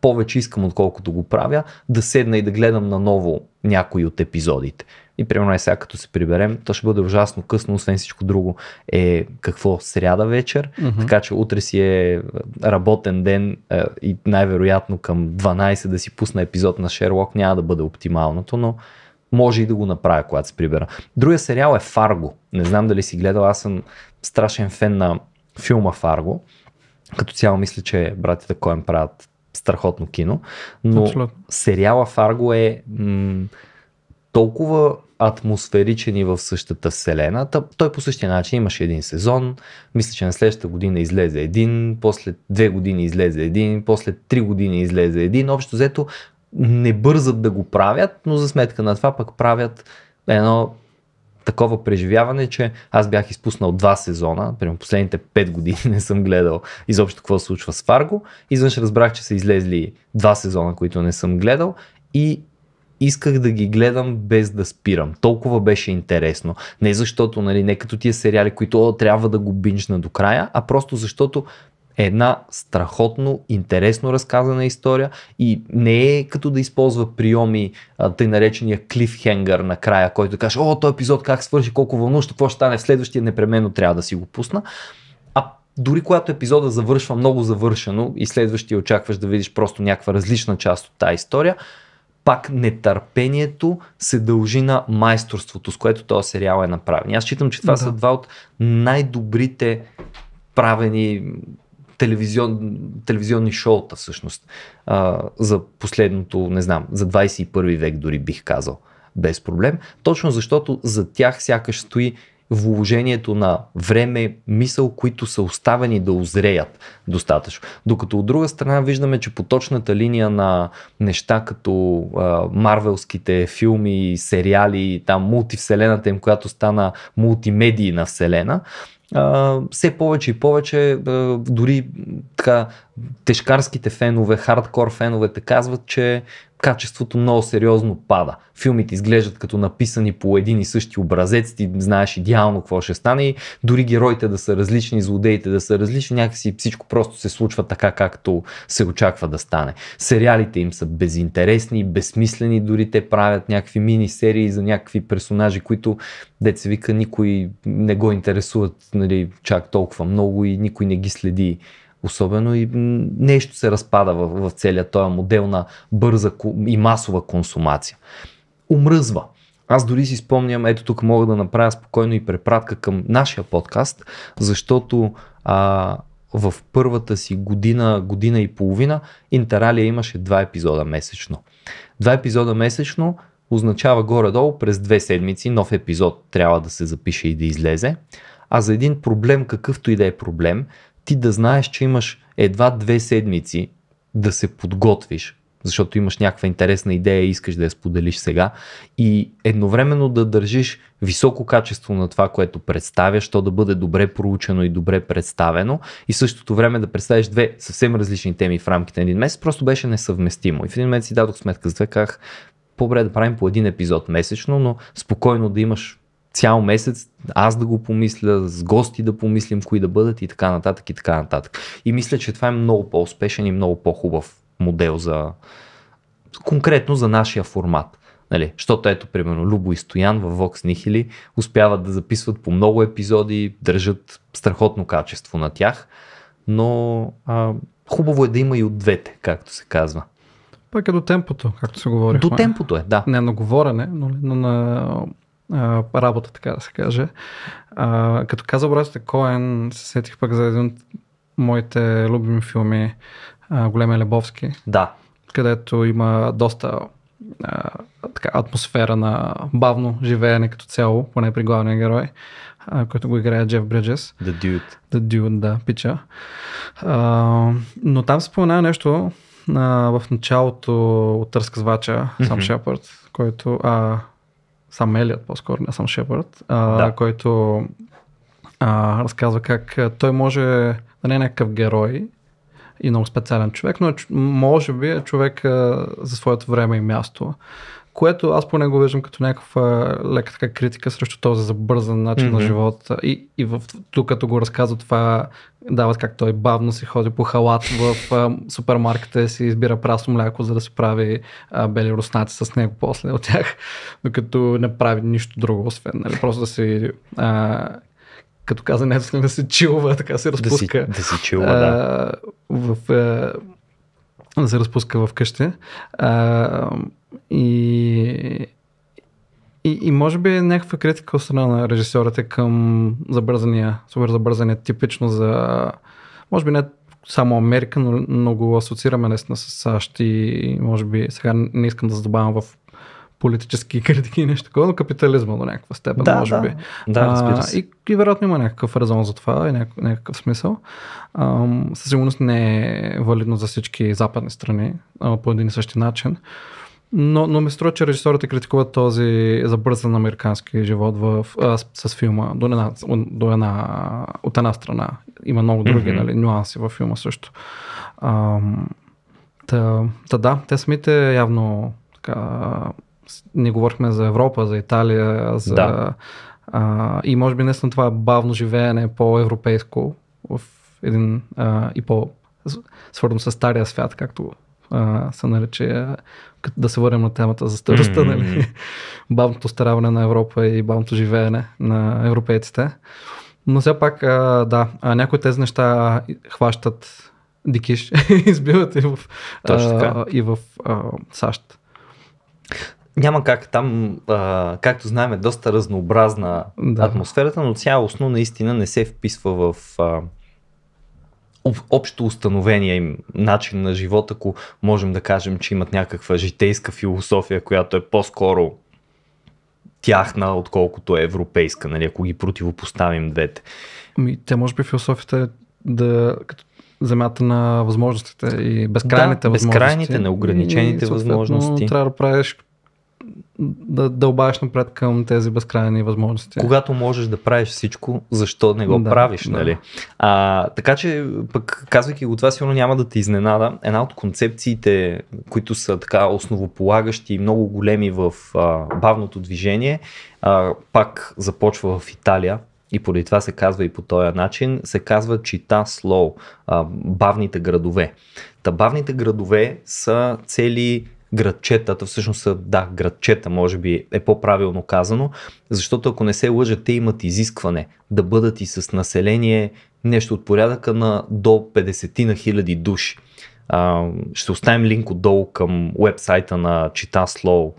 [SPEAKER 1] повече искам, отколкото го правя, да седна и да гледам наново някои от епизодите. И примерно е сега като се приберем, то ще бъде ужасно късно, освен всичко друго е какво сряда вечер, mm-hmm. така че утре си е, е работен ден е, и най-вероятно към 12 да си пусна епизод на Шерлок няма да бъде оптималното, но може и да го направя, когато се прибера. Другия сериал е Фарго. Не знам дали си гледал, аз съм страшен фен на филма Фарго. Като цяло мисля, че братята Коен правят страхотно кино, но Абсолютно. сериала Фарго е м- толкова атмосферичен и в същата вселена. Той по същия начин имаше един сезон, мисля, че на следващата година излезе един, после две години излезе един, после три години излезе един. Общо взето не бързат да го правят, но за сметка на това пък правят едно такова преживяване, че аз бях изпуснал два сезона, примерно последните пет години не съм гледал изобщо какво се случва с Фарго. Изведнъж разбрах, че са излезли два сезона, които не съм гледал и исках да ги гледам без да спирам. Толкова беше интересно. Не защото, нали, не като тия сериали, които о, трябва да го бинчна до края, а просто защото една страхотно интересно разказана история и не е като да използва приеми, тъй наречения клифхенгър на края, който каже, о, този епизод как свърши, колко вълнуващо, какво ще стане в следващия, непременно трябва да си го пусна. А дори когато епизода завършва много завършено и следващия очакваш да видиш просто някаква различна част от тази история, пак нетърпението се дължи на майсторството, с което този сериал е направен. Аз считам, че това да. са два от най-добрите правени телевизион, телевизионни шоута всъщност а, за последното, не знам, за 21 век дори бих казал без проблем, точно защото за тях сякаш стои вложението на време, мисъл, които са оставени да озреят достатъчно. Докато от друга страна виждаме, че поточната линия на неща като а, марвелските филми, сериали, там мултивселената им, която стана мултимедийна вселена, Uh, все повече и повече, uh, дори така, тежкарските фенове, хардкор феновете казват, че качеството много сериозно пада. Филмите изглеждат като написани по един и същи образец, ти знаеш идеално какво ще стане и дори героите да са различни, злодеите да са различни, някакси всичко просто се случва така, както се очаква да стане. Сериалите им са безинтересни, безсмислени, дори те правят някакви мини-серии за някакви персонажи, които, деца вика, никой не го интересуват нали, чак толкова много и никой не ги следи особено и нещо се разпада в, в целия този модел на бърза и масова консумация. Умръзва. Аз дори си спомням, ето тук мога да направя спокойно и препратка към нашия подкаст, защото а, в първата си година, година и половина, Интералия имаше два епизода месечно. Два епизода месечно означава горе-долу през две седмици нов епизод трябва да се запише и да излезе. А за един проблем, какъвто и да е проблем, ти да знаеш, че имаш едва две седмици да се подготвиш, защото имаш някаква интересна идея и искаш да я споделиш сега и едновременно да държиш високо качество на това, което представяш, то да бъде добре проучено и добре представено и същото време да представиш две съвсем различни теми в рамките на един месец, просто беше несъвместимо. И в един момент си дадох сметка за това, как по-добре да правим по един епизод месечно, но спокойно да имаш цял месец аз да го помисля, с гости да помислим кои да бъдат и така нататък и така нататък. И мисля, че това е много по-успешен и много по-хубав модел за конкретно за нашия формат. Нали, защото ето, примерно, Любо и Стоян във Vox Nihili успяват да записват по много епизоди, държат страхотно качество на тях, но а, хубаво е
[SPEAKER 2] да има и от двете, както се казва. Пък е до темпото, както се говори. До темпото е, да. Не на говорене, но на работа, така да се каже. А, като каза братята Коен, се сетих пък за един от моите любими филми а, Големия Лебовски. Да. Където има доста а, така, атмосфера на бавно живеене като цяло, поне при главния герой, а, който го играе Джеф Бриджес. The Dude. The Dude, да, пича. А, но там спомена нещо а, в началото от Търсказвача, mm-hmm. Сам Шепард, който... А, сам Елият по-скоро, не сам Шепард, а, да. който а, разказва как той може да не е някакъв герой и много специален човек, но е може би е човек а, за своето време и място което аз поне го виждам като някаква лека така критика срещу този забързан начин mm-hmm. на живота. И, и в, тук, като го разказва това, дават как той бавно си ходи по халат в супермаркета супермаркета си избира прасно мляко, за да си прави а, бели руснаци с него после от тях, докато не прави нищо друго, освен нали, просто да си а, като каза не да се чилва, така се разпуска. Да се да си чилва, а, да. В, а, да се разпуска в къщи. А, и, и, и може би е някаква критика от страна на режисьорите към забързания, супер забързания, типично за, може би не само Америка, но, много го асоциираме с САЩ и може би сега не искам да задобавам в политически критики и нещо такова, но капитализма до някаква степен, да, може да. би. Да, А, и, и вероятно има някакъв резон за това и някакъв, някакъв смисъл. А, със сигурност не е валидно за всички западни страни а, по един и същи начин. Но, но ми струва, че режисорите критикуват този забързан американски живот в, а, с филма до една, до една, от една страна. Има много други mm-hmm. нали, нюанси във филма също. А, та, та да, те самите явно така, не говорихме за Европа, за Италия, за... Да. А, и може би наистина това е бавно живеене по-европейско в един а, и по свързано с стария свят, както а, се нарече да се върнем на темата за старостта, mm-hmm. нали? бавното стараване на Европа и бавното живеене на европейците. Но все пак, а, да, а, някои от тези неща хващат дикиш, избиват и в, а, и в а, САЩ. Няма
[SPEAKER 1] как там, а, както знаем, е доста разнообразна да. атмосферата, но цялостно наистина не се вписва в а, общо установения им начин на живот, ако можем да кажем, че имат някаква житейска философия, която е по-скоро тяхна, отколкото е европейска, нали, ако ги противопоставим двете.
[SPEAKER 2] Ми, те може би философията е да, земята на възможностите и безкрайните да, възможности. Безкрайните, неограничените и, възможности. Трябва да правиш да дълбаеш да напред към тези безкрайни възможности. Когато
[SPEAKER 1] можеш да правиш всичко, защо не го да, правиш, да. нали? А, така че, пък казвайки го това, сигурно няма да те изненада. Една от концепциите, които са така основополагащи и много големи в а, бавното движение, а, пак започва в Италия и поради това се казва и по този начин, се казва чита слоу, бавните градове. Та бавните градове са цели градчетата, всъщност са, да, градчета може би е по-правилно казано, защото ако не се лъжа, те имат изискване да бъдат и с население нещо от порядъка на до 50 на хиляди души. А, ще оставим линк отдолу към вебсайта на Чита Слоу.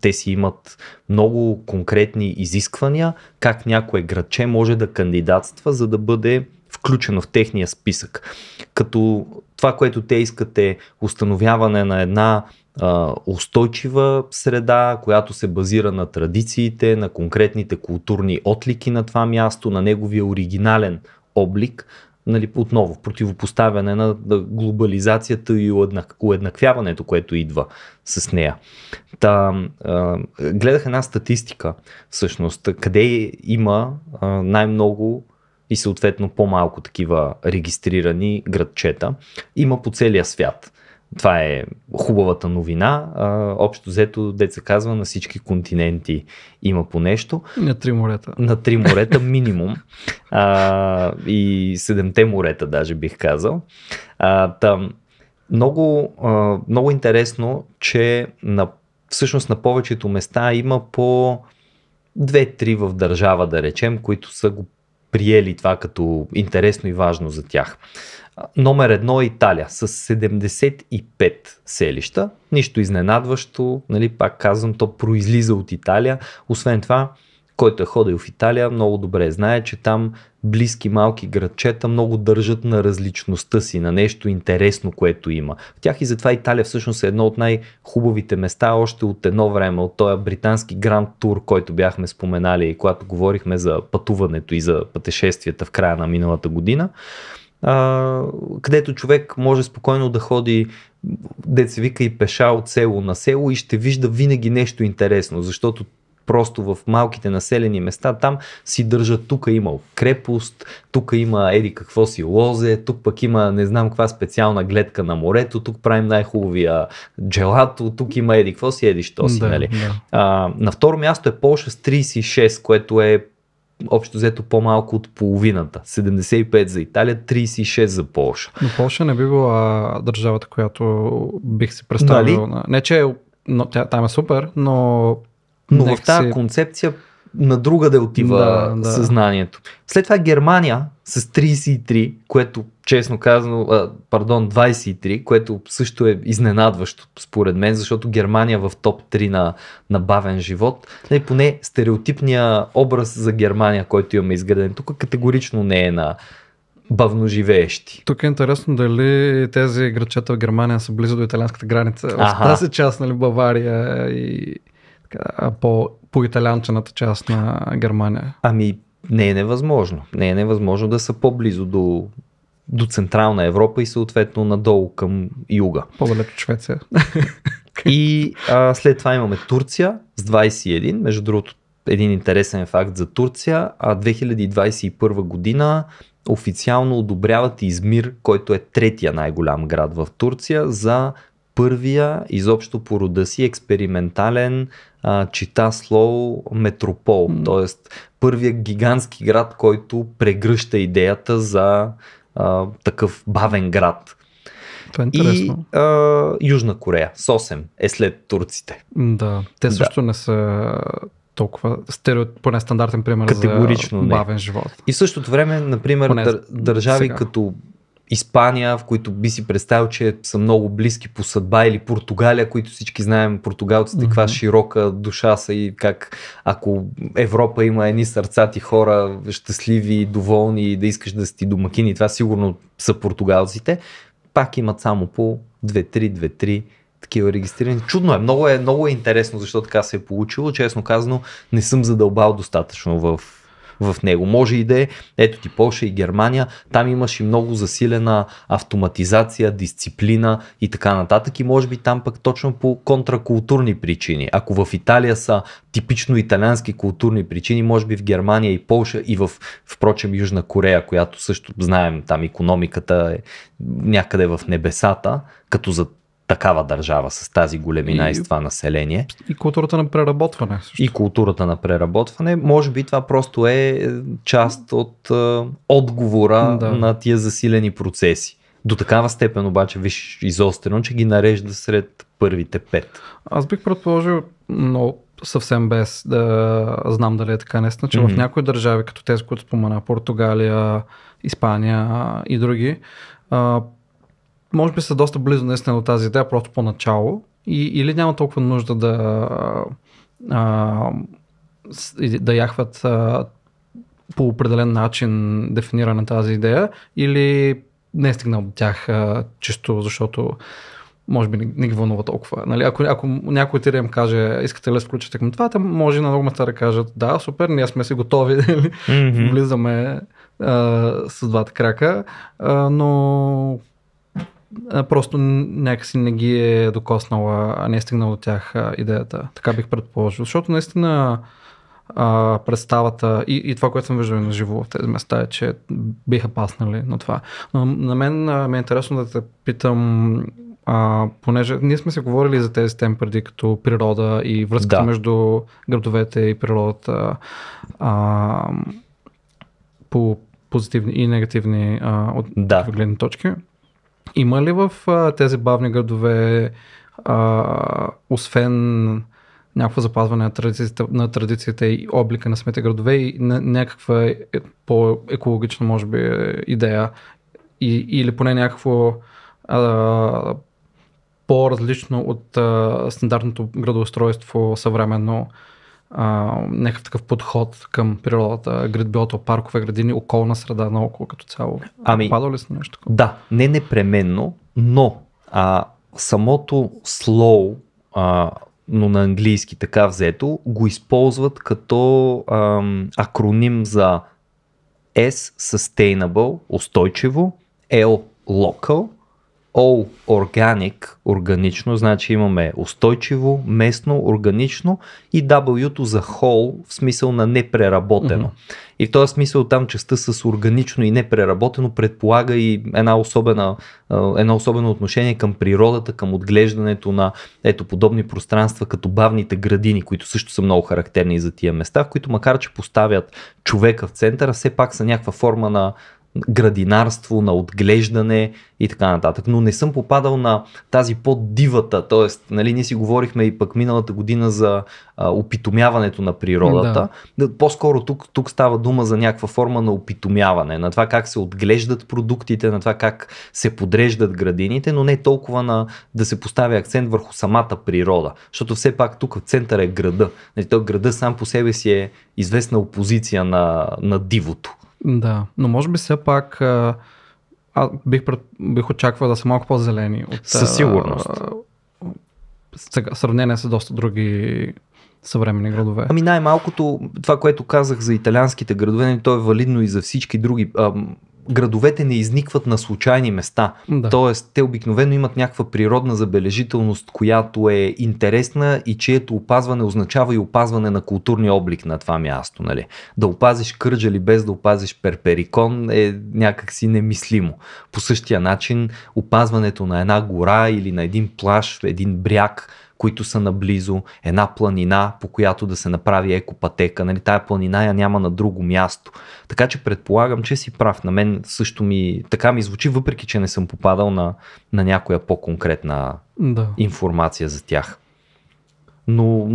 [SPEAKER 1] Те си имат много конкретни изисквания, как някое градче може да кандидатства, за да бъде включено в техния списък. Като това, което те искат е установяване на една а, устойчива среда, която се базира на традициите, на конкретните културни отлики на това място, на неговия оригинален облик, нали, отново противопоставяне на глобализацията и уеднак, уеднаквяването, което идва с нея. Та, а, гледах една статистика, всъщност, къде има а, най-много и съответно по-малко такива регистрирани градчета. Има по целия свят. Това е хубавата новина. А, общо взето, деца казва, на всички континенти има по нещо. На три морета. На три морета минимум. А, и седемте морета, даже бих казал. А, там, много, а, много интересно, че на, всъщност на повечето места има по две-три в държава, да речем, които са го приели това като интересно и важно за тях. Номер едно е Италия с 75 селища. Нищо изненадващо, нали, пак казвам, то произлиза от Италия. Освен това, който е ходил в Италия, много добре знае, че там близки малки градчета много държат на различността си, на нещо интересно, което има. В тях и затова Италия всъщност е едно от най-хубавите места още от едно време, от този британски гранд тур, който бяхме споменали и когато говорихме за пътуването и за пътешествията в края на миналата година. Uh, където човек може спокойно да ходи деца вика и пеша от село на село и ще вижда винаги нещо интересно, защото просто в малките населени места, там си държат, тук има крепост, тук има еди какво си лозе, тук пък има не знам каква специална гледка на морето, тук правим най-хубавия джелато, тук има еди какво си, еди що си, да, нали? Да. А, на второ място е Полша с 36, което е общо взето по-малко от половината. 75 за Италия, 36 за Полша.
[SPEAKER 2] Но Полша не би била държавата, която бих си представил. Нали? Не, че е, но, тя, там е супер, но но Нека в тази се... концепция на друга да отива да, да. съзнанието.
[SPEAKER 1] След това Германия с 33, което честно казано, а, пардон, 23, което също е изненадващо според мен, защото Германия в топ 3 на, на бавен живот, не, нали, поне стереотипния образ за Германия, който имаме изграден тук, категорично не е на бавноживеещи.
[SPEAKER 2] Тук е интересно дали тези грачета в Германия са близо до италианската граница. В тази част, нали, Бавария и по, по италянчената част на Германия? Ами, не е
[SPEAKER 1] невъзможно. Не е невъзможно да са по-близо до, до Централна Европа и съответно надолу към юга.
[SPEAKER 2] По-далеч от Швеция.
[SPEAKER 1] и а, след това имаме Турция с 21. Между другото, един интересен факт за Турция. А 2021 година официално одобряват Измир, който е третия най-голям град в Турция, за първия изобщо по рода си експериментален а, чита Слоу метропол, mm. т.е. първият гигантски град, който прегръща идеята за а, такъв бавен град.
[SPEAKER 2] Това е интересно.
[SPEAKER 1] И а, Южна Корея, Сосем е след турците.
[SPEAKER 2] Да, те също да. не са толкова стереот, поне стандартен пример Категорично за бавен не. живот. И в
[SPEAKER 1] същото време, например, поне държави сега. като Испания, в които би си представил, че са много близки по съдба, или Португалия, които всички знаем, португалците, mm-hmm. каква широка душа са и как ако Европа има едни сърцати хора, щастливи, доволни и да искаш да си домакини, това сигурно са португалците, пак имат само по 2-3, 2-3 такива регистрирани. Чудно е, много е, много е интересно защо така се е получило. Честно казано, не съм задълбал достатъчно в в него. Може и да е, ето ти Польша и Германия, там имаш и много засилена автоматизация, дисциплина и така нататък и може би там пък точно по контракултурни причини. Ако в Италия са типично италиански културни причини, може би в Германия и Полша и в, впрочем, Южна Корея, която също знаем, там економиката е някъде в небесата, като за такава държава с тази големина и, и с това население.
[SPEAKER 2] И културата на преработване.
[SPEAKER 1] Също. И културата на преработване. Може би това просто е част от а, е, отговора да. на тия засилени процеси. До такава степен обаче, виж, изострено, че ги нарежда сред първите пет.
[SPEAKER 2] Аз бих предположил, но съвсем без да знам дали е така наистина, че mm-hmm. в някои държави, като тези, които спомена, Португалия, Испания и други, може би са доста близо наистина до тази идея, просто по-начало. И, или няма толкова нужда да, а, да яхват а, по определен начин дефинирана тази идея, или не е стигнал до тях а, чисто, защото може би не, не ги вълнува толкова. Нали? Ако, ако някой ти им каже, искате ли да включите към това, може на много места да кажат, да, супер, ние сме си готови, mm-hmm. влизаме а, с двата крака, а, но просто някакси не ги е докоснала, не е стигнала до тях идеята. Така бих предположил. Защото наистина а, представата и, и това, което съм виждал на живо в тези места е, че биха паснали на това. Но на мен а, ми е интересно да те питам, а, понеже ние сме се говорили за тези теми преди, като природа и връзката да. между градовете и природата а, по позитивни и негативни а, от да. гледни точки. Има ли в а, тези бавни градове, а, освен някакво запазване на традициите, на традицията и облика на смете градове и някаква е по-екологична, може би, идея и, или поне някакво а, по-различно от а, стандартното градоустройство съвременно а, някакъв такъв подход към природата, градбиото, паркове, градини, околна среда наоколо като цяло? Ами, Падал ли са нещо
[SPEAKER 1] такова? Да, не непременно, но а, самото slow, а, но на английски така взето, го използват като ам, акроним за S Sustainable, устойчиво, L Local All Organic, органично, значи имаме устойчиво, местно, органично и W-то за whole в смисъл на непреработено. Mm-hmm. И в този смисъл там частта с органично и непреработено предполага и една особена, едно особено отношение към природата, към отглеждането на ето подобни пространства, като бавните градини, които също са много характерни за тия места, в които макар, че поставят човека в центъра, все пак са някаква форма на градинарство, на отглеждане и така нататък. Но не съм попадал на тази поддивата, т.е. Нали, ние си говорихме и пък миналата година за а, опитомяването на природата. Да. По-скоро тук, тук става дума за някаква форма на опитомяване, на това как се отглеждат продуктите, на това как се подреждат градините, но не толкова на да се поставя акцент върху самата природа, защото все пак тук в центъра е града. Нали, то града сам по себе си е известна опозиция на, на дивото.
[SPEAKER 2] Да, но може би все пак а, бих, пред, бих очаквал да са малко по-зелени. От, Със сигурност. А, сега, сравнение с доста други съвременни градове.
[SPEAKER 1] Ами най-малкото това, което казах за италианските градове, нали, то е валидно и за всички други. А, градовете не изникват на случайни места. Да. Тоест, те обикновено имат някаква природна забележителност, която е интересна и чието опазване означава и опазване на културния облик на това място. Нали? Да опазиш Кърджали без да опазиш Перперикон е някакси немислимо. По същия начин, опазването на една гора или на един плаш, един бряг – които са наблизо, една планина, по която да се направи екопатека. Нали, тая планина я няма на друго място. Така че предполагам, че си прав. На мен също ми така ми звучи, въпреки че не съм попадал на, на някоя по-конкретна да. информация за тях но,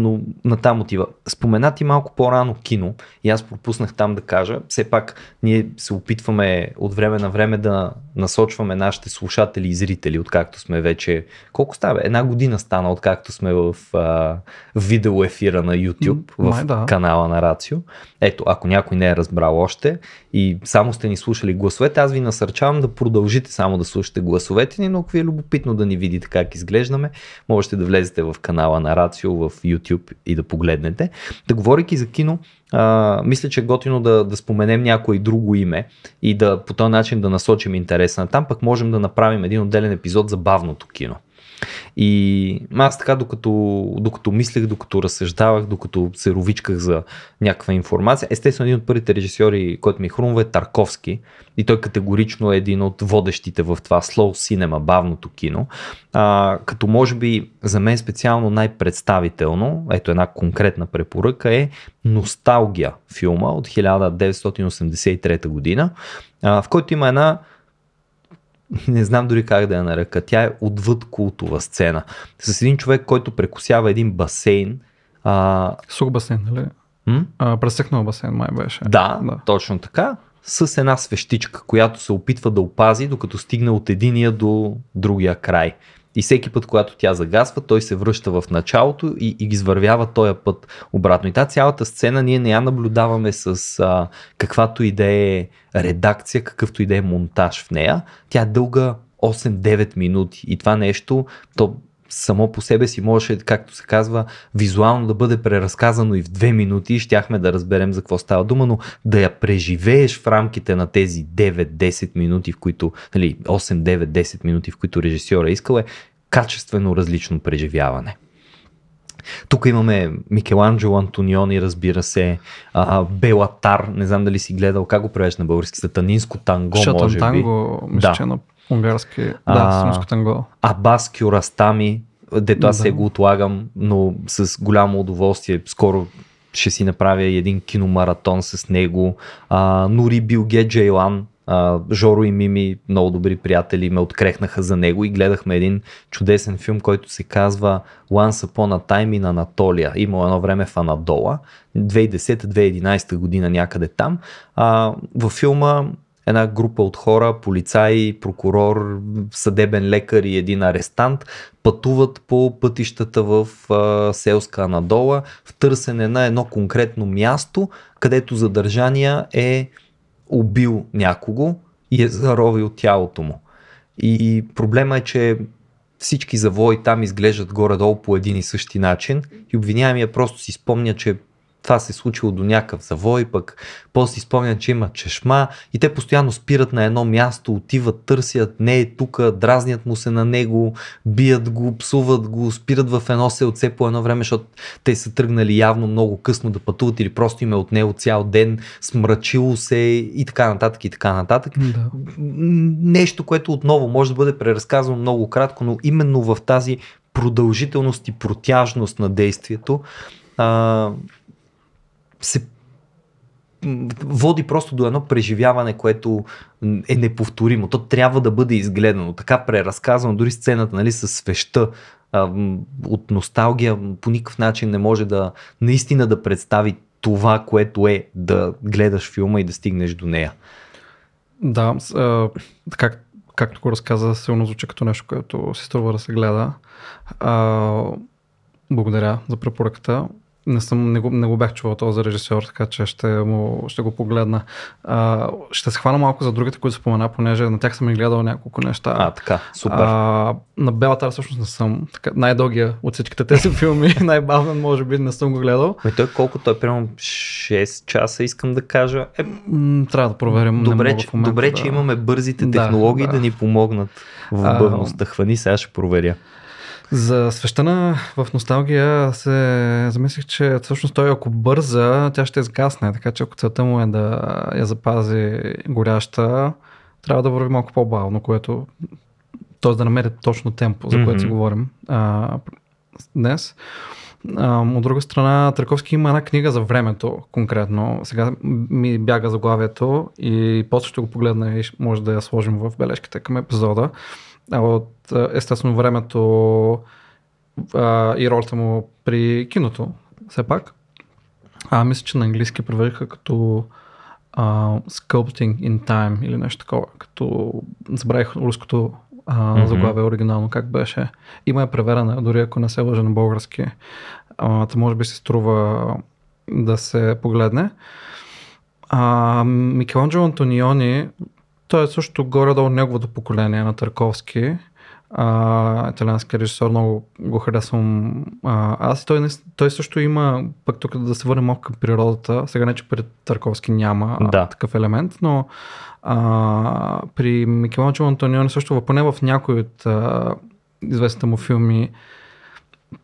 [SPEAKER 1] но там отива. Спомена ти малко по-рано кино и аз пропуснах там да кажа. Все пак ние се опитваме от време на време да насочваме нашите слушатели и зрители, откакто сме вече... Колко става? Една година стана, откакто сме в, а, видео ефира на YouTube, Май, в да. канала на Рацио. Ето, ако някой не е разбрал още и само сте ни слушали гласовете, аз ви насърчавам да продължите само да слушате гласовете ни, но ако ви е любопитно да ни видите как изглеждаме, можете да влезете в канала на Рацио в YouTube и да погледнете. Да говорейки за кино, а, мисля, че е готино да, да споменем някое друго име и да по този начин да насочим интереса на там, пък можем да направим един отделен епизод за бавното кино. И аз така, докато, докато мислех, докато разсъждавах, докато се ровичках за някаква информация, естествено един от първите режисьори, който ми е хрумва е Тарковски. И той категорично е един от водещите в това slow cinema, бавното кино. А, като може би за мен специално най-представително, ето една конкретна препоръка е Носталгия филма от 1983 година, а, в който има една не знам дори как да я нарека, тя е отвъд култова сцена. С един човек, който прекусява един басейн. А...
[SPEAKER 2] Сух басейн, нали? Пресъхнал басейн, май беше.
[SPEAKER 1] Да, да, точно така. С една свещичка, която се опитва да опази, докато стигне от единия до другия край. И всеки път, когато тя загасва, той се връща в началото и, и ги извървява този път обратно. И тази цялата сцена ние не я наблюдаваме с а, каквато и да е редакция, какъвто и да е монтаж в нея. Тя е дълга 8-9 минути и това нещо, то само по себе си можеше, както се казва, визуално да бъде преразказано и в две минути щяхме да разберем за какво става дума, но да я преживееш в рамките на тези 9-10 минути, в които, нали, 8-9-10 минути, в които режисьора е искал е качествено различно преживяване. Тук имаме Микеланджело Антониони, разбира се, а, Белатар, не знам дали си гледал, как го правиш на български, сатанинско танго, Шатан може танго, би. мисля, да. Е на унгарски, а, да, сатанинско танго. Абас Кюрастами, дето аз да. се го отлагам, но с голямо удоволствие, скоро ще си направя един киномаратон с него. А, Нури Билге Джейлан, а, Жоро и Мими, много добри приятели, ме открехнаха за него и гледахме един чудесен филм, който се казва Once Upon a Time in Anatolia. Има едно време в Анадола, 2010-2011 година някъде там. А, във филма една група от хора, полицай, прокурор, съдебен лекар и един арестант пътуват по пътищата в а, селска Анадола в търсене на едно конкретно място, където задържания е убил някого и е заровил тялото му. И проблема е, че всички завои там изглеждат горе-долу по един и същи начин и обвиняемия просто си спомня, че това се е случило до някакъв завой, пък после си спомням, че има чешма и те постоянно спират на едно място, отиват, търсят, не е тук, дразнят му се на него, бият го, псуват го, спират в едно селце по едно време, защото те са тръгнали явно много късно да пътуват или просто им е него цял ден, смрачило се и така нататък и така нататък. Да. Нещо, което отново може да бъде преразказано много кратко, но именно в тази продължителност и протяжност на действието, а, се води просто до едно преживяване, което е неповторимо. То трябва да бъде изгледано, така преразказано, дори сцената нали, с свеща от носталгия по никакъв начин не може да наистина да представи това, което е да гледаш филма и да стигнеш до нея.
[SPEAKER 2] Да, как, както го разказа, силно звучи като нещо, което си струва да се гледа. А, благодаря за препоръката не, съм, не, го, не го бях чувал този режисьор, така че ще, му, ще го погледна. А, ще хвана малко за другите, които спомена, понеже на тях съм и гледал няколко неща. А, така, супер. А, на Белатар всъщност не съм. Така, най-дългия от всичките тези филми, най-бавен може би не
[SPEAKER 1] съм го гледал. Ме ами той колко той, примерно 6 часа искам да кажа. Е... Трябва да проверим. Добре, че, момента, добре да... че имаме бързите технологии да, да. да ни помогнат в бърност. Да хвани, сега ще проверя.
[SPEAKER 2] За свещана в носталгия се замислих, че всъщност той ако бърза, тя ще изгасне. Така че ако целта му е да я запази горяща, трябва да върви малко по-бавно, което т.е. да намери точно темпо, за mm-hmm. което си говорим а, днес. А, от друга страна, Траковски има една книга за времето конкретно. Сега ми бяга заглавието и после ще го погледна и може да я сложим в бележките към епизода. А от естествено времето а, и ролята му при киното, все пак. А, мисля, че на английски преведиха като а, Sculpting in Time или нещо такова, като забравих руското mm-hmm. заглавие оригинално как беше. Има е преверена, дори ако не се лъжа на български. А, може би се струва да се погледне. А, Микеланджело Антониони, той е също горе-долу неговото поколение на Тарковски а, италиански режисьор, много го харесвам а, аз. Той, той също има, пък тук да се върнем малко към природата, сега не, че пред Тарковски няма да. а, такъв елемент, но а, при Микеланджело Антониони също, поне в някои от а, известните му филми,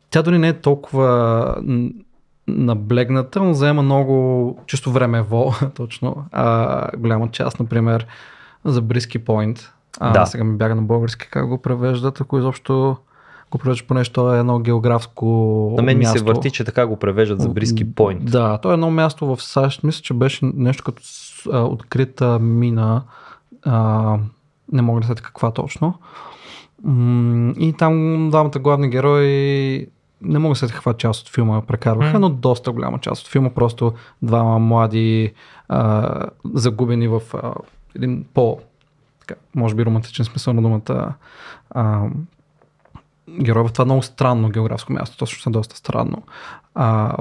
[SPEAKER 2] тя дори не е толкова наблегната, но заема много чисто времево, точно, а, голяма част, например, за Бриски Пойнт, а, да. Сега ми бяга на български как го превеждат, ако изобщо го превеждат по нещо, е едно географско На мен място. ми се върти, че така го превеждат за Бриски Пойнт. Да, то е едно място в САЩ, мисля, че беше нещо като а, открита мина, а, не мога да се каква точно. И там двамата главни герои не мога да се каква част от филма прекарваха, mm. но доста голяма част от филма. Просто двама млади, а, загубени в а, един по така, може би романтичен смисъл на думата, а, герой в това много странно географско място, точно е доста странно. А,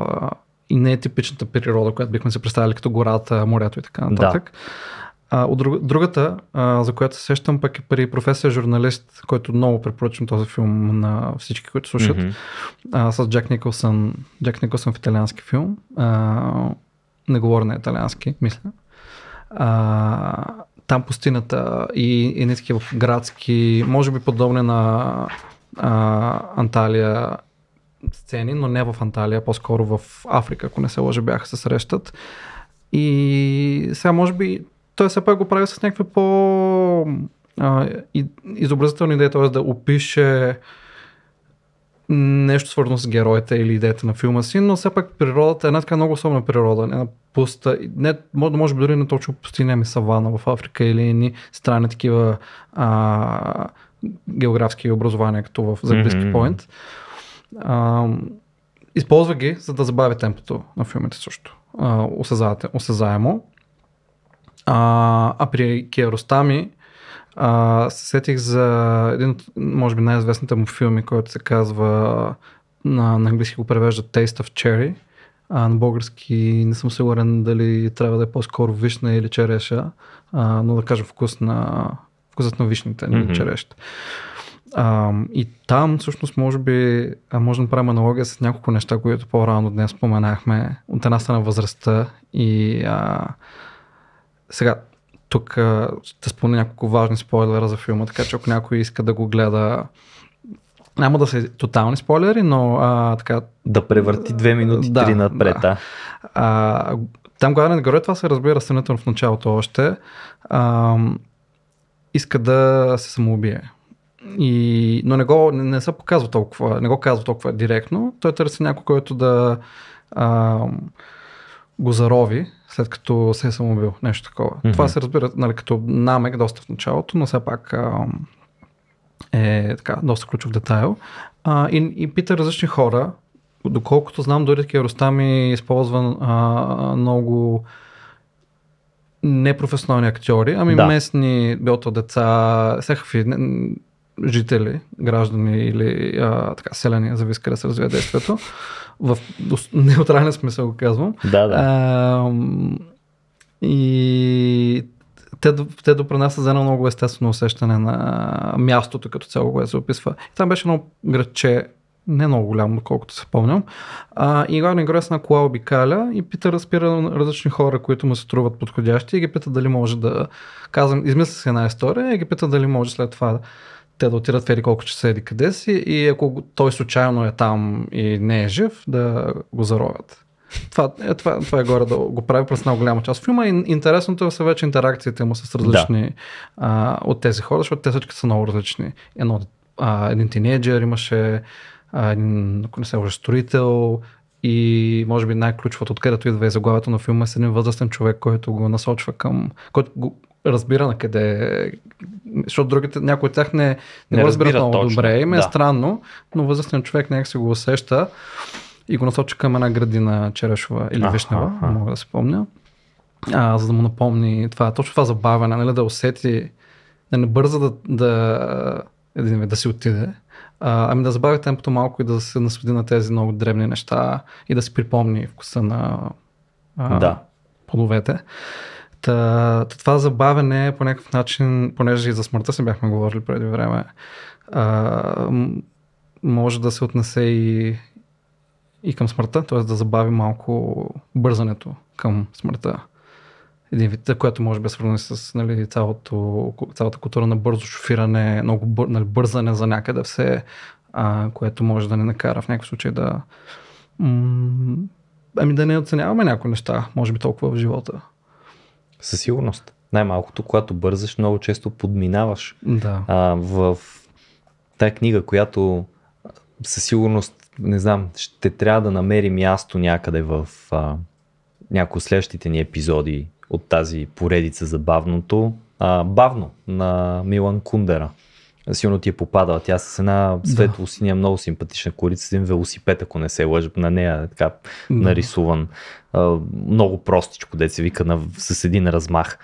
[SPEAKER 2] и не е типичната природа, която бихме се представили като гората, морето и така нататък. Да. А, от друг, другата, а, за която се сещам, пък е при професия журналист, който много препоръчвам този филм на всички, които слушат, mm-hmm. а, с Джак Николсън. Джак Николсън в италиански филм. А, не говоря на италиански, мисля. А, там пустината и, и не такива градски, може би подобни на а, Анталия сцени, но не в Анталия, по-скоро в Африка, ако не се лъжа, бяха се срещат. И сега може би той все пак го прави с някакви по а, и, изобразителни идеи, т.е. да опише нещо свързано с героите или идеята на филма си, но все пак природата е една така много особена природа, една пуста, не, може би дори не точно пустиня, ми савана в Африка или ни странни такива а, географски образования, като в Забриски mm-hmm. Пойнт. Използва ги, за да забави темпото на филмите също. А, осезаемо. А, а при Киаростами, а, се сетих за един, от може би най-известните му филми, който се казва, на, на английски го превежда Taste of Cherry, а на български не съм сигурен дали трябва да е по-скоро вишна или череша, а, но да кажа вкус на, вкусът на вишните, не mm-hmm. череща. А, и там всъщност може би може да направим аналогия с няколко неща, които по-рано днес споменахме. От една страна възрастта и а, сега тук ще спомня няколко важни спойлера за филма, така че ако някой иска да го гледа, няма да са тотални спойлери, но а, така... Да превърти две минути да, три напред, да. А, там главен герой, това се разбира сравнително в началото още, а, иска да се самоубие. И, но не, го, не, не се показва толкова, не го казва толкова директно. Той търси някой, който да... А, го зарови, след като се е самоубил. Нещо такова. Mm-hmm. Това се разбира нали, като намек доста в началото, но все пак а, е така, доста ключов детайл. А, и, и пита различни хора. Доколкото знам, дори Керостами е използва а, много непрофесионални актьори, ами да. местни, било то деца, всякакви жители, граждани или а, така, селяни, зависи къде се развива действието, в неутрален смисъл го казвам. Да, да. А, и те, те допринасят за едно много естествено усещане на мястото като цяло, което се описва. И там беше едно градче, не много голямо, доколкото се помням. А, и главният герой на кола обикаля и пита, разпира различни хора, които му се струват подходящи и ги пита дали може да... Казвам, измисля си една история и ги пита дали може след това да те да отидат в еди колко часа еди къде си и ако той случайно е там и не е жив, да го заровят. Това, е, това, това е горе да го прави през много голяма част. Филма е интересното е, са вече интеракциите му с различни да. а, от тези хора, защото те всички са много различни. Едно, а, един тинейджер имаше, а, един, ако не се лъжа, строител, и може би най-ключовото, откъдето идва и заглавието на филма, е с един възрастен човек, който го насочва към, който го разбира на къде, е, защото другите, някои от тях не, не, не го разбират много точно. добре. и е да. странно, но възрастен човек някак се го усеща и го насочи към една градина черешова или вишнева, мога да се помня, а, за да му напомни това, точно това забавяне, нали, да усети, да не бърза да, да, е, да, да си отиде, а, ами да забави темпото малко и да се наслади на тези много древни неща и да си припомни вкуса на а, да. плодовете. Та, това забавене по някакъв начин, понеже и за смъртта си бяхме говорили преди време, а, може да се отнесе и, и към смъртта, т.е. да забави малко бързането към смъртта. Един вид, което може би е свързано с нали, цялото, цялата култура на бързо шофиране, много бър, нали, бързане за някъде все, а, което може да ни накара в някакъв случай да... М- ами да не оценяваме някои неща, може би толкова в живота. Със сигурност.
[SPEAKER 1] Най-малкото, когато бързаш, много често подминаваш. Да. А, в тая книга, която със сигурност, не знам, ще трябва да намери място някъде в а, някои следващите ни епизоди от тази поредица за бавното. А, бавно на Милан Кундера силно ти е попадала. Тя е с една светло-синя, много симпатична корица, с един велосипед, ако не се лъжа, на нея е така нарисуван. много простичко, де се вика, на, с един размах.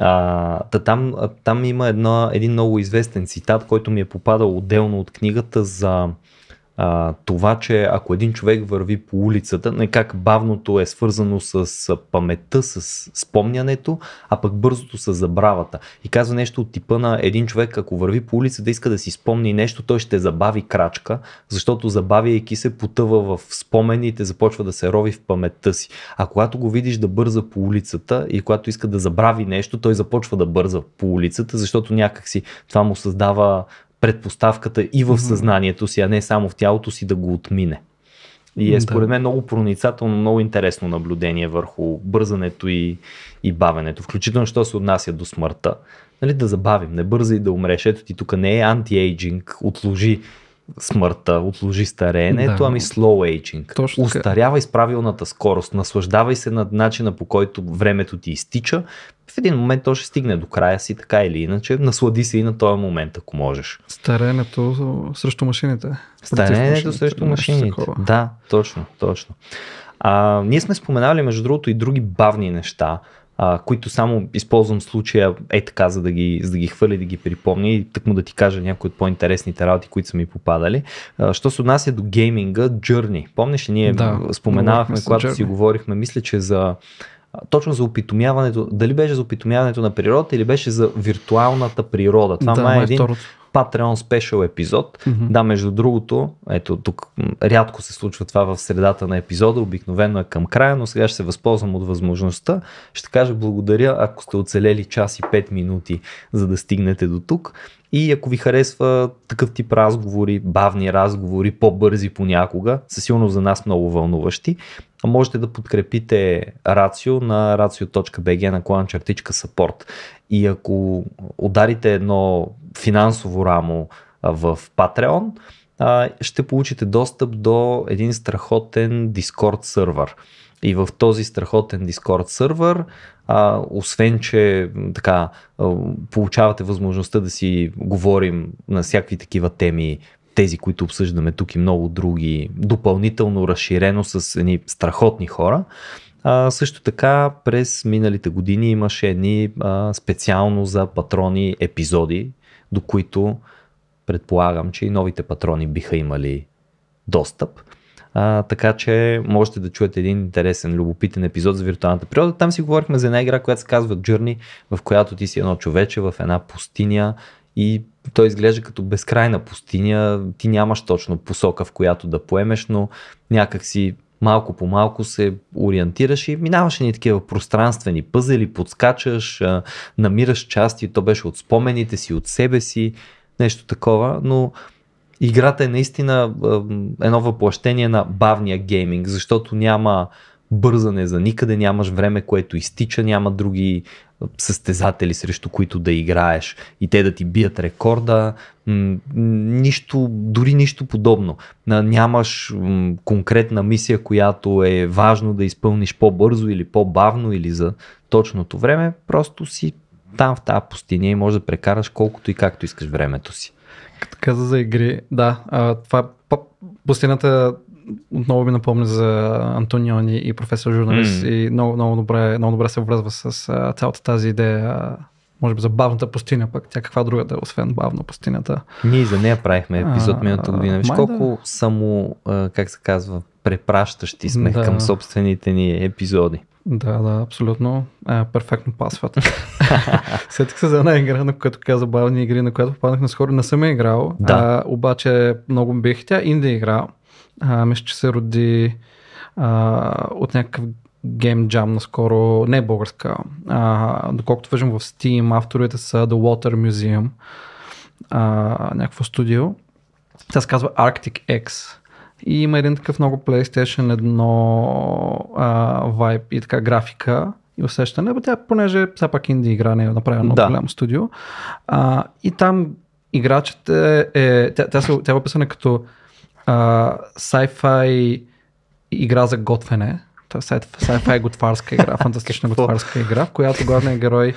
[SPEAKER 1] А, та там, там има една, един много известен цитат, който ми е попадал отделно от книгата за а, това, че ако един човек върви по улицата, не как бавното е свързано с паметта, с спомнянето, а пък бързото с забравата. И казва нещо от типа на един човек, ако върви по улицата да иска да си спомни нещо, той ще забави крачка, защото забавяйки се потъва в спомените, започва да се рови в паметта си. А когато го видиш да бърза по улицата и когато иска да забрави нещо, той започва да бърза по улицата, защото някакси това му създава предпоставката и в съзнанието си, а не само в тялото си да го отмине. И е според мен много проницателно, много интересно наблюдение върху бързането и, и бавенето, включително що се отнася до смъртта. Нали, да забавим, не бързай да умреш. Ето ти тук не е антиейджинг, отложи смъртта, отложи стареенето, да. ами slow aging. Точно Остарявай с правилната скорост, наслаждавай се над начина по който времето ти изтича. В един момент то ще стигне до края си, така или иначе. Наслади се и на този момент, ако можеш.
[SPEAKER 2] Стареенето срещу машините. Стареенето срещу машините. Такова.
[SPEAKER 1] Да, точно, точно. А, ние сме споменали, между другото, и други бавни неща а, които само използвам случая е така, за да ги, за да ги хвърля да ги припомня и тъкмо да ти кажа някои от по-интересните работи, които са ми попадали. А, що се отнася до гейминга, Journey. Помниш ли, ние да, споменавахме, когато Journey. си говорихме, мисля, че за точно за опитомяването, дали беше за опитомяването на природата или беше за виртуалната природа. Това да, май е, е един второто. Patreon Special епизод. Mm-hmm. Да, между другото, ето тук рядко се случва това в средата на епизода, обикновено е към края, но сега ще се възползвам от възможността. Ще кажа благодаря, ако сте оцелели час и 5 минути, за да стигнете до тук. И ако ви харесва такъв тип разговори, бавни разговори, по-бързи понякога, със силно за нас много вълнуващи, можете да подкрепите Рацио на racio.bg на клан чертичка support. И ако ударите едно финансово рамо в Patreon, ще получите достъп до един страхотен Discord сервер. И в този страхотен Discord сервер, освен че така, получавате възможността да си говорим на всякакви такива теми, тези, които обсъждаме тук и много други, допълнително разширено с едни страхотни хора, а, също така през миналите години имаше едни а, специално за патрони епизоди, до които предполагам, че и новите патрони биха имали достъп. А, така че можете да чуете един интересен, любопитен епизод за виртуалната природа. Там си говорихме за една игра, която се казва Journey, в която ти си едно човече в една пустиня и той изглежда като безкрайна пустиня. Ти нямаш точно посока, в която да поемеш, но някак си малко по малко се ориентираш и минаваше ни такива пространствени пъзели, подскачаш, намираш части, то беше от спомените си, от себе си, нещо такова, но играта е наистина едно въплъщение на бавния гейминг, защото няма бързане за никъде, нямаш време, което изтича, няма други състезатели, срещу които да играеш и те да ти бият рекорда, нищо, дори нищо подобно. Нямаш конкретна мисия, която е важно да изпълниш по-бързо или по-бавно или за точното време, просто си там в тази пустиня и можеш да прекараш колкото и както искаш времето си.
[SPEAKER 2] Като каза за игри, да, а, това пустината отново ми напомня за Антониони и професор журналист mm. и много, много, добре, много добре се връзва с а, цялата тази идея може би за бавната пустиня пък. Тя каква друга да е, освен бавна пустинята.
[SPEAKER 1] Ние за нея правихме епизод миналата година. Виж колко да. само, а, как се казва, препращащи сме да. към собствените ни епизоди.
[SPEAKER 2] Да, да, абсолютно. А, перфектно пасват. Сетих се за една игра, на която каза бавни игри, на която попаднах наскоро. Не съм е играл, да. а, обаче много бих тя инди игра а, мисля, че се роди а, от някакъв гейм джам наскоро, не българска. А, доколкото виждам в Steam, авторите са The Water Museum, а, някакво студио. Тя се казва Arctic X. И има един такъв много PlayStation едно а, вайб и така графика и усещане, бе тя понеже все пак инди игра не е направена да. от голямо студио. А, и там играчите е, тя, тя, се, тя е описана като sci-fi игра за готвене. Тоест, sci-fi е готварска игра, фантастична готварска игра, в която главният герой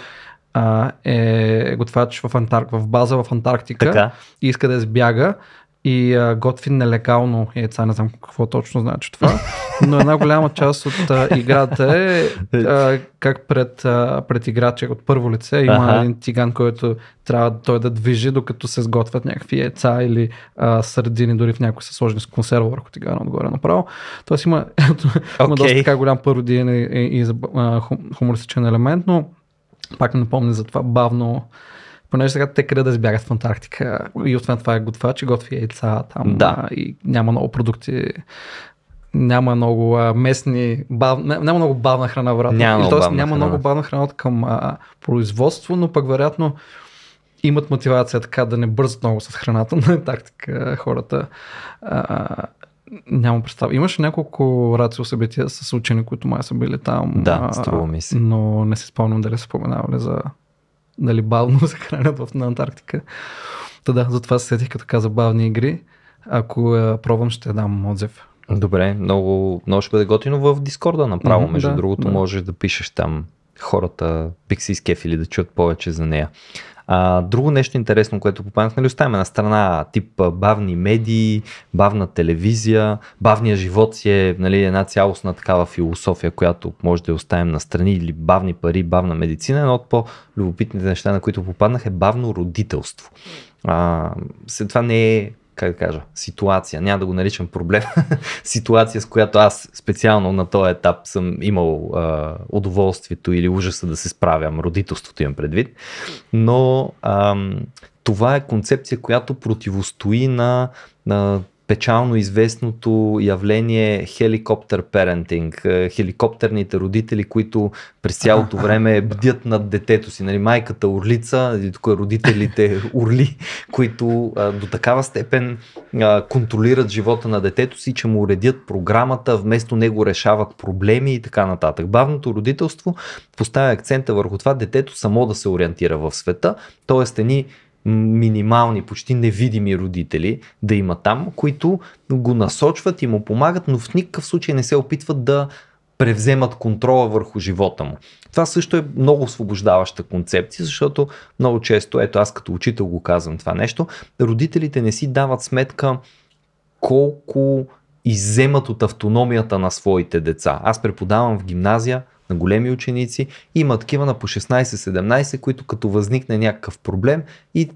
[SPEAKER 2] а, е, е готвач в, Антарк, в база в Антарктика така. и иска да избяга, и а, готви нелегално яйца. Е, не знам какво точно значи това, но една голяма част от а, играта е а, как пред, а, пред играча от първо лице има ага. един тиган, който трябва той да движи, докато се сготвят някакви яйца или а, сърдини, дори в някои са сложени с консерва върху тигана отгоре направо. Тоест има, okay. има доста така голям пародиен и, и, и хум, хумористичен елемент, но пак напомня за това бавно понеже сега те къде да избягат в Антарктика и освен това е готва, че готви яйца там да. и няма много продукти няма много а, местни, бав, няма много бавна храна, вероятно. Няма, много, тоест, бавна няма храна. много бавна храна към а, производство, но пък вероятно имат мотивация така да не бързат много с храната на тактика хората. А, няма представа. Имаше няколко рацио събития с учени, които май са били там. Да, струва ми се. Но не си спомням дали са споменавали за нали, бавно се хранят в на Антарктика. Та да, затова се сетих като каза бавни игри. Ако я пробвам, ще дам отзив.
[SPEAKER 1] Добре, много, много ще бъде готино в Дискорда направо. между да, другото, да. можеш да пишеш там хората, бих се изкефили да чуят повече за нея. А, друго нещо интересно, което попаднах, нали, оставяме на страна тип бавни медии, бавна телевизия, бавния живот си е нали, една цялостна такава философия, която може да оставим на страни или бавни пари, бавна медицина. Едно от по-любопитните неща, на които попаднах е бавно родителство. А, след това не е как да кажа, ситуация, няма да го наричам проблем, ситуация, с която аз специално на този етап съм имал а, удоволствието или ужаса да се справям, родителството имам предвид, но ам, това е концепция, която противостои на, на печално известното явление хеликоптер парентинг, е, хеликоптерните родители, които през цялото време бдят над детето си. Нали, майката орлица, тук родителите орли, които а, до такава степен а, контролират живота на детето си, че му уредят програмата, вместо него решават проблеми и така нататък. Бавното родителство поставя акцента върху това детето само да се ориентира в света, т.е. ни минимални, почти невидими родители да има там, които го насочват и му помагат, но в никакъв случай не се опитват да превземат контрола върху живота му. Това също е много освобождаваща концепция, защото много често, ето аз като учител го казвам това нещо, родителите не си дават сметка колко изземат от автономията на своите деца. Аз преподавам в гимназия на големи ученици, има такива на по 16-17, които като възникне някакъв проблем и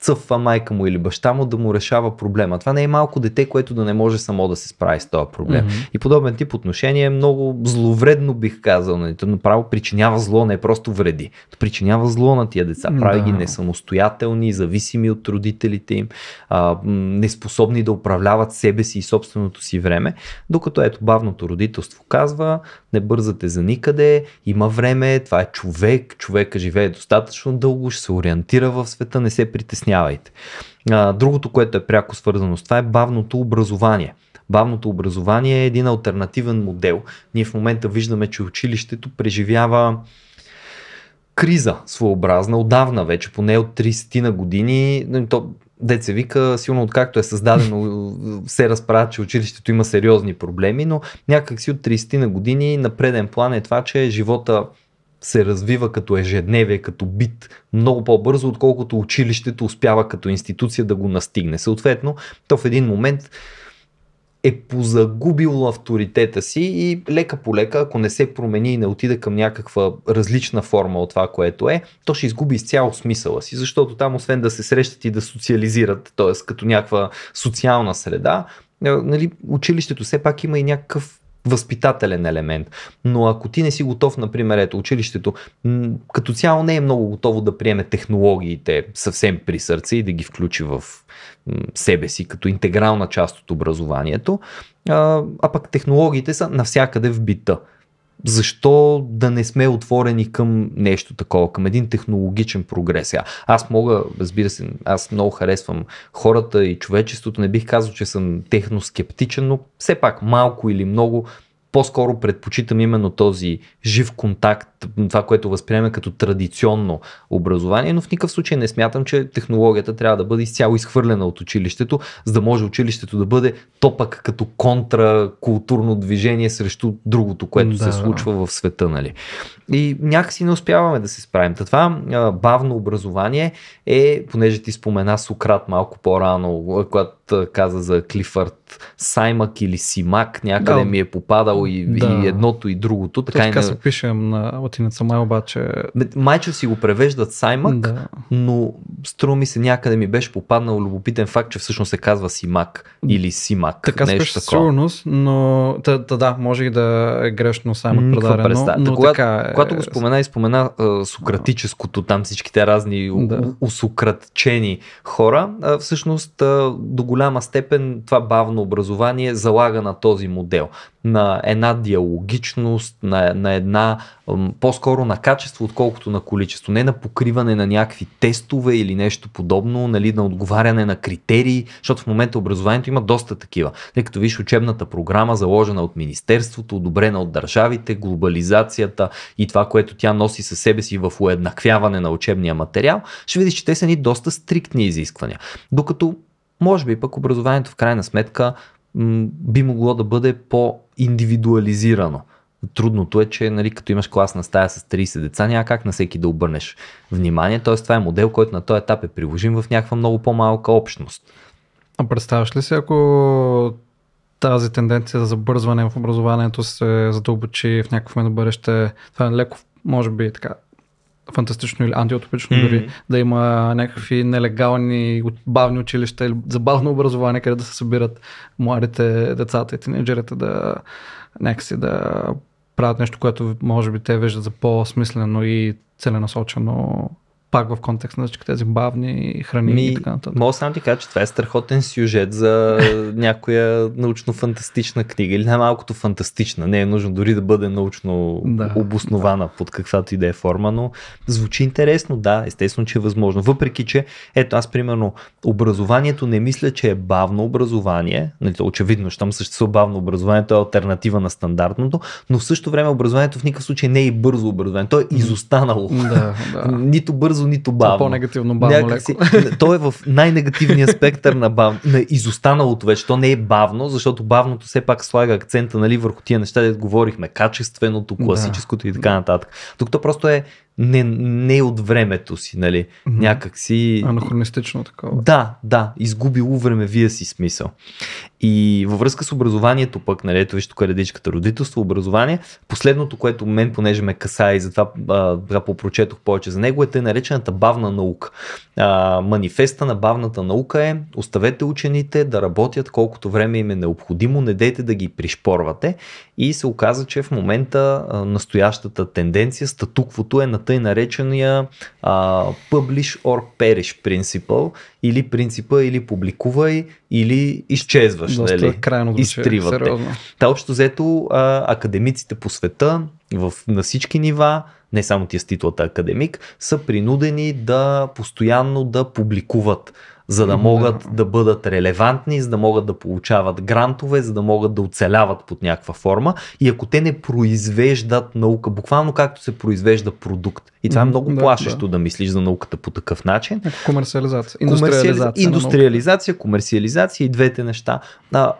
[SPEAKER 1] цъфва майка му или баща му да му решава проблема. Това не е малко дете, което да не може само да се справи с този проблем. Mm-hmm. И подобен тип отношение е много зловредно, бих казал. Нали? Направо причинява зло, не е просто вреди. Причинява зло на тия деца. Прави ги несамостоятелни, зависими от родителите им, а, неспособни да управляват себе си и собственото си време. Докато ето бавното родителство казва, не бързате за никъде, има време, това е човек, човека живее достатъчно дълго, ще се ориентира в света, не се притеснява притеснявайте. Другото, което е пряко свързано с това е бавното образование. Бавното образование е един альтернативен модел. Ние в момента виждаме, че училището преживява криза своеобразна, отдавна вече, поне от 30 на години. Нали, то, деца вика, силно откакто е създадено, се разправя, че училището има сериозни проблеми, но някакси от 30 на години на преден план е това, че живота се развива като ежедневие, като бит много по-бързо, отколкото училището успява като институция да го настигне. Съответно, то в един момент е позагубило авторитета си и лека по лека, ако не се промени и не отида към някаква различна форма от това, което е, то ще изгуби изцяло смисъла си, защото там освен да се срещат и да социализират, т.е. като някаква социална среда, е, нали, училището все пак има и някакъв възпитателен елемент. Но ако ти не си готов, например, ето училището, като цяло не е много готово да приеме технологиите съвсем при сърце и да ги включи в себе си като интегрална част от образованието, а, а пък технологиите са навсякъде в бита защо да не сме отворени към нещо такова, към един технологичен прогрес. Аз мога, разбира се, аз много харесвам хората и човечеството, не бих казал, че съм техноскептичен, но все пак малко или много по-скоро предпочитам именно този жив контакт това, което възприемем като традиционно образование, но в никакъв случай не смятам, че технологията трябва да бъде изцяло изхвърлена от училището, за да може училището да бъде то пък като контракултурно движение срещу другото, което да, се случва да. в света. Нали? И някакси не успяваме да се справим. Това бавно образование е, понеже ти спомена Сократ малко по-рано, когато каза за Клифърд Саймак или Симак, някъде да. ми е попадал и, да. и едното и другото. Така, така и не... се
[SPEAKER 2] пишем на латиница, май обаче... Майчо си го превеждат
[SPEAKER 1] Саймак, да. но струва ми се някъде ми беше попаднал любопитен факт, че всъщност се казва Симак или Симак. Така спеш със
[SPEAKER 2] сигурност, но та, та, да, може и да е грешно Саймак предадено, но, но когато, така е... Когато го
[SPEAKER 1] спомена и спомена а, сократическото, там всичките разни да. усократчени хора, а, всъщност а, до голяма степен това бавно образование залага на този модел на една диалогичност, на, на една по-скоро на качество, отколкото на количество. Не на покриване на някакви тестове или нещо подобно, нали, на отговаряне на критерии, защото в момента образованието има доста такива. Тъй като виж учебната програма, заложена от Министерството, одобрена от държавите, глобализацията и това, което тя носи със себе си в уеднаквяване на учебния материал, ще видиш, че те са ни доста стриктни изисквания. Докато може би пък образованието в крайна сметка би могло да бъде по-индивидуализирано. Трудното е, че нали, като имаш класна стая с 30 деца, няма как на всеки да обърнеш внимание. Тоест, това е модел, който на този етап е приложим в някаква много по-малка общност.
[SPEAKER 2] А представяш ли си, ако тази тенденция за забързване в образованието се задълбочи в някакъв момент бъдеще? Това е леко, може би, така фантастично или антиутопично mm-hmm. дори да има някакви нелегални бавни училища или забавно образование, къде да се събират младите децата и тинейджерите да някакси да правят нещо, което може би те виждат за по-смислено и целенасочено пак в контекст на всички тези бавни храни Ми, и така нататък.
[SPEAKER 1] Мога само ти кажа, че това е страхотен сюжет за някоя научно-фантастична книга или най-малкото фантастична. Не е нужно дори да бъде научно да, обоснована да. под каквато и да е форма, но звучи интересно, да, естествено, че е възможно. Въпреки, че ето аз примерно образованието не мисля, че е бавно образование, нали, очевидно, щом съществува бавно образование, то е альтернатива на стандартното, но в същото време образованието в никакъв случай не е и бързо образование, то е изостанало. Да, да. Нито бързо бързо, нито бавно. по-негативно бавно Някакси, леко. То е в най-негативния спектър на, бав... на изостаналото вече. То не е бавно, защото бавното все пак слага акцента нали, върху тия неща, де говорихме. Качественото, класическото да. и така нататък. Докато просто е не, не от времето си, нали? Mm-hmm. Някак си. Анахронистично такова. Да, да, изгубило времевия си смисъл. И във връзка с образованието пък, нали, ето вижте тук е редичката, родителство, образование, последното, което мен понеже ме каса и затова а, попрочетох повече за него е тъй наречената бавна наука. А, манифеста на бавната наука е оставете учените да работят колкото време им е необходимо, не дейте да ги пришпорвате и се оказа, че в момента а, настоящата тенденция, статуквото е на тъй наречения а, publish or perish принципъл или принципа или публикувай или изчезваш, Доста нали? Крайно Изтривате. Сериозно. Та общо взето а, академиците по света в, на всички нива не само тия е с титлата академик, са принудени да постоянно да публикуват за да могат да. бъдат релевантни, за да могат да получават грантове, за да могат да оцеляват под някаква форма. И ако те не произвеждат наука, буквално както се произвежда продукт. И това е много да, плашещо да. да мислиш за науката по такъв начин. Комерциализация. Индустриализация. Индустриализация, комерциализация и двете неща. А,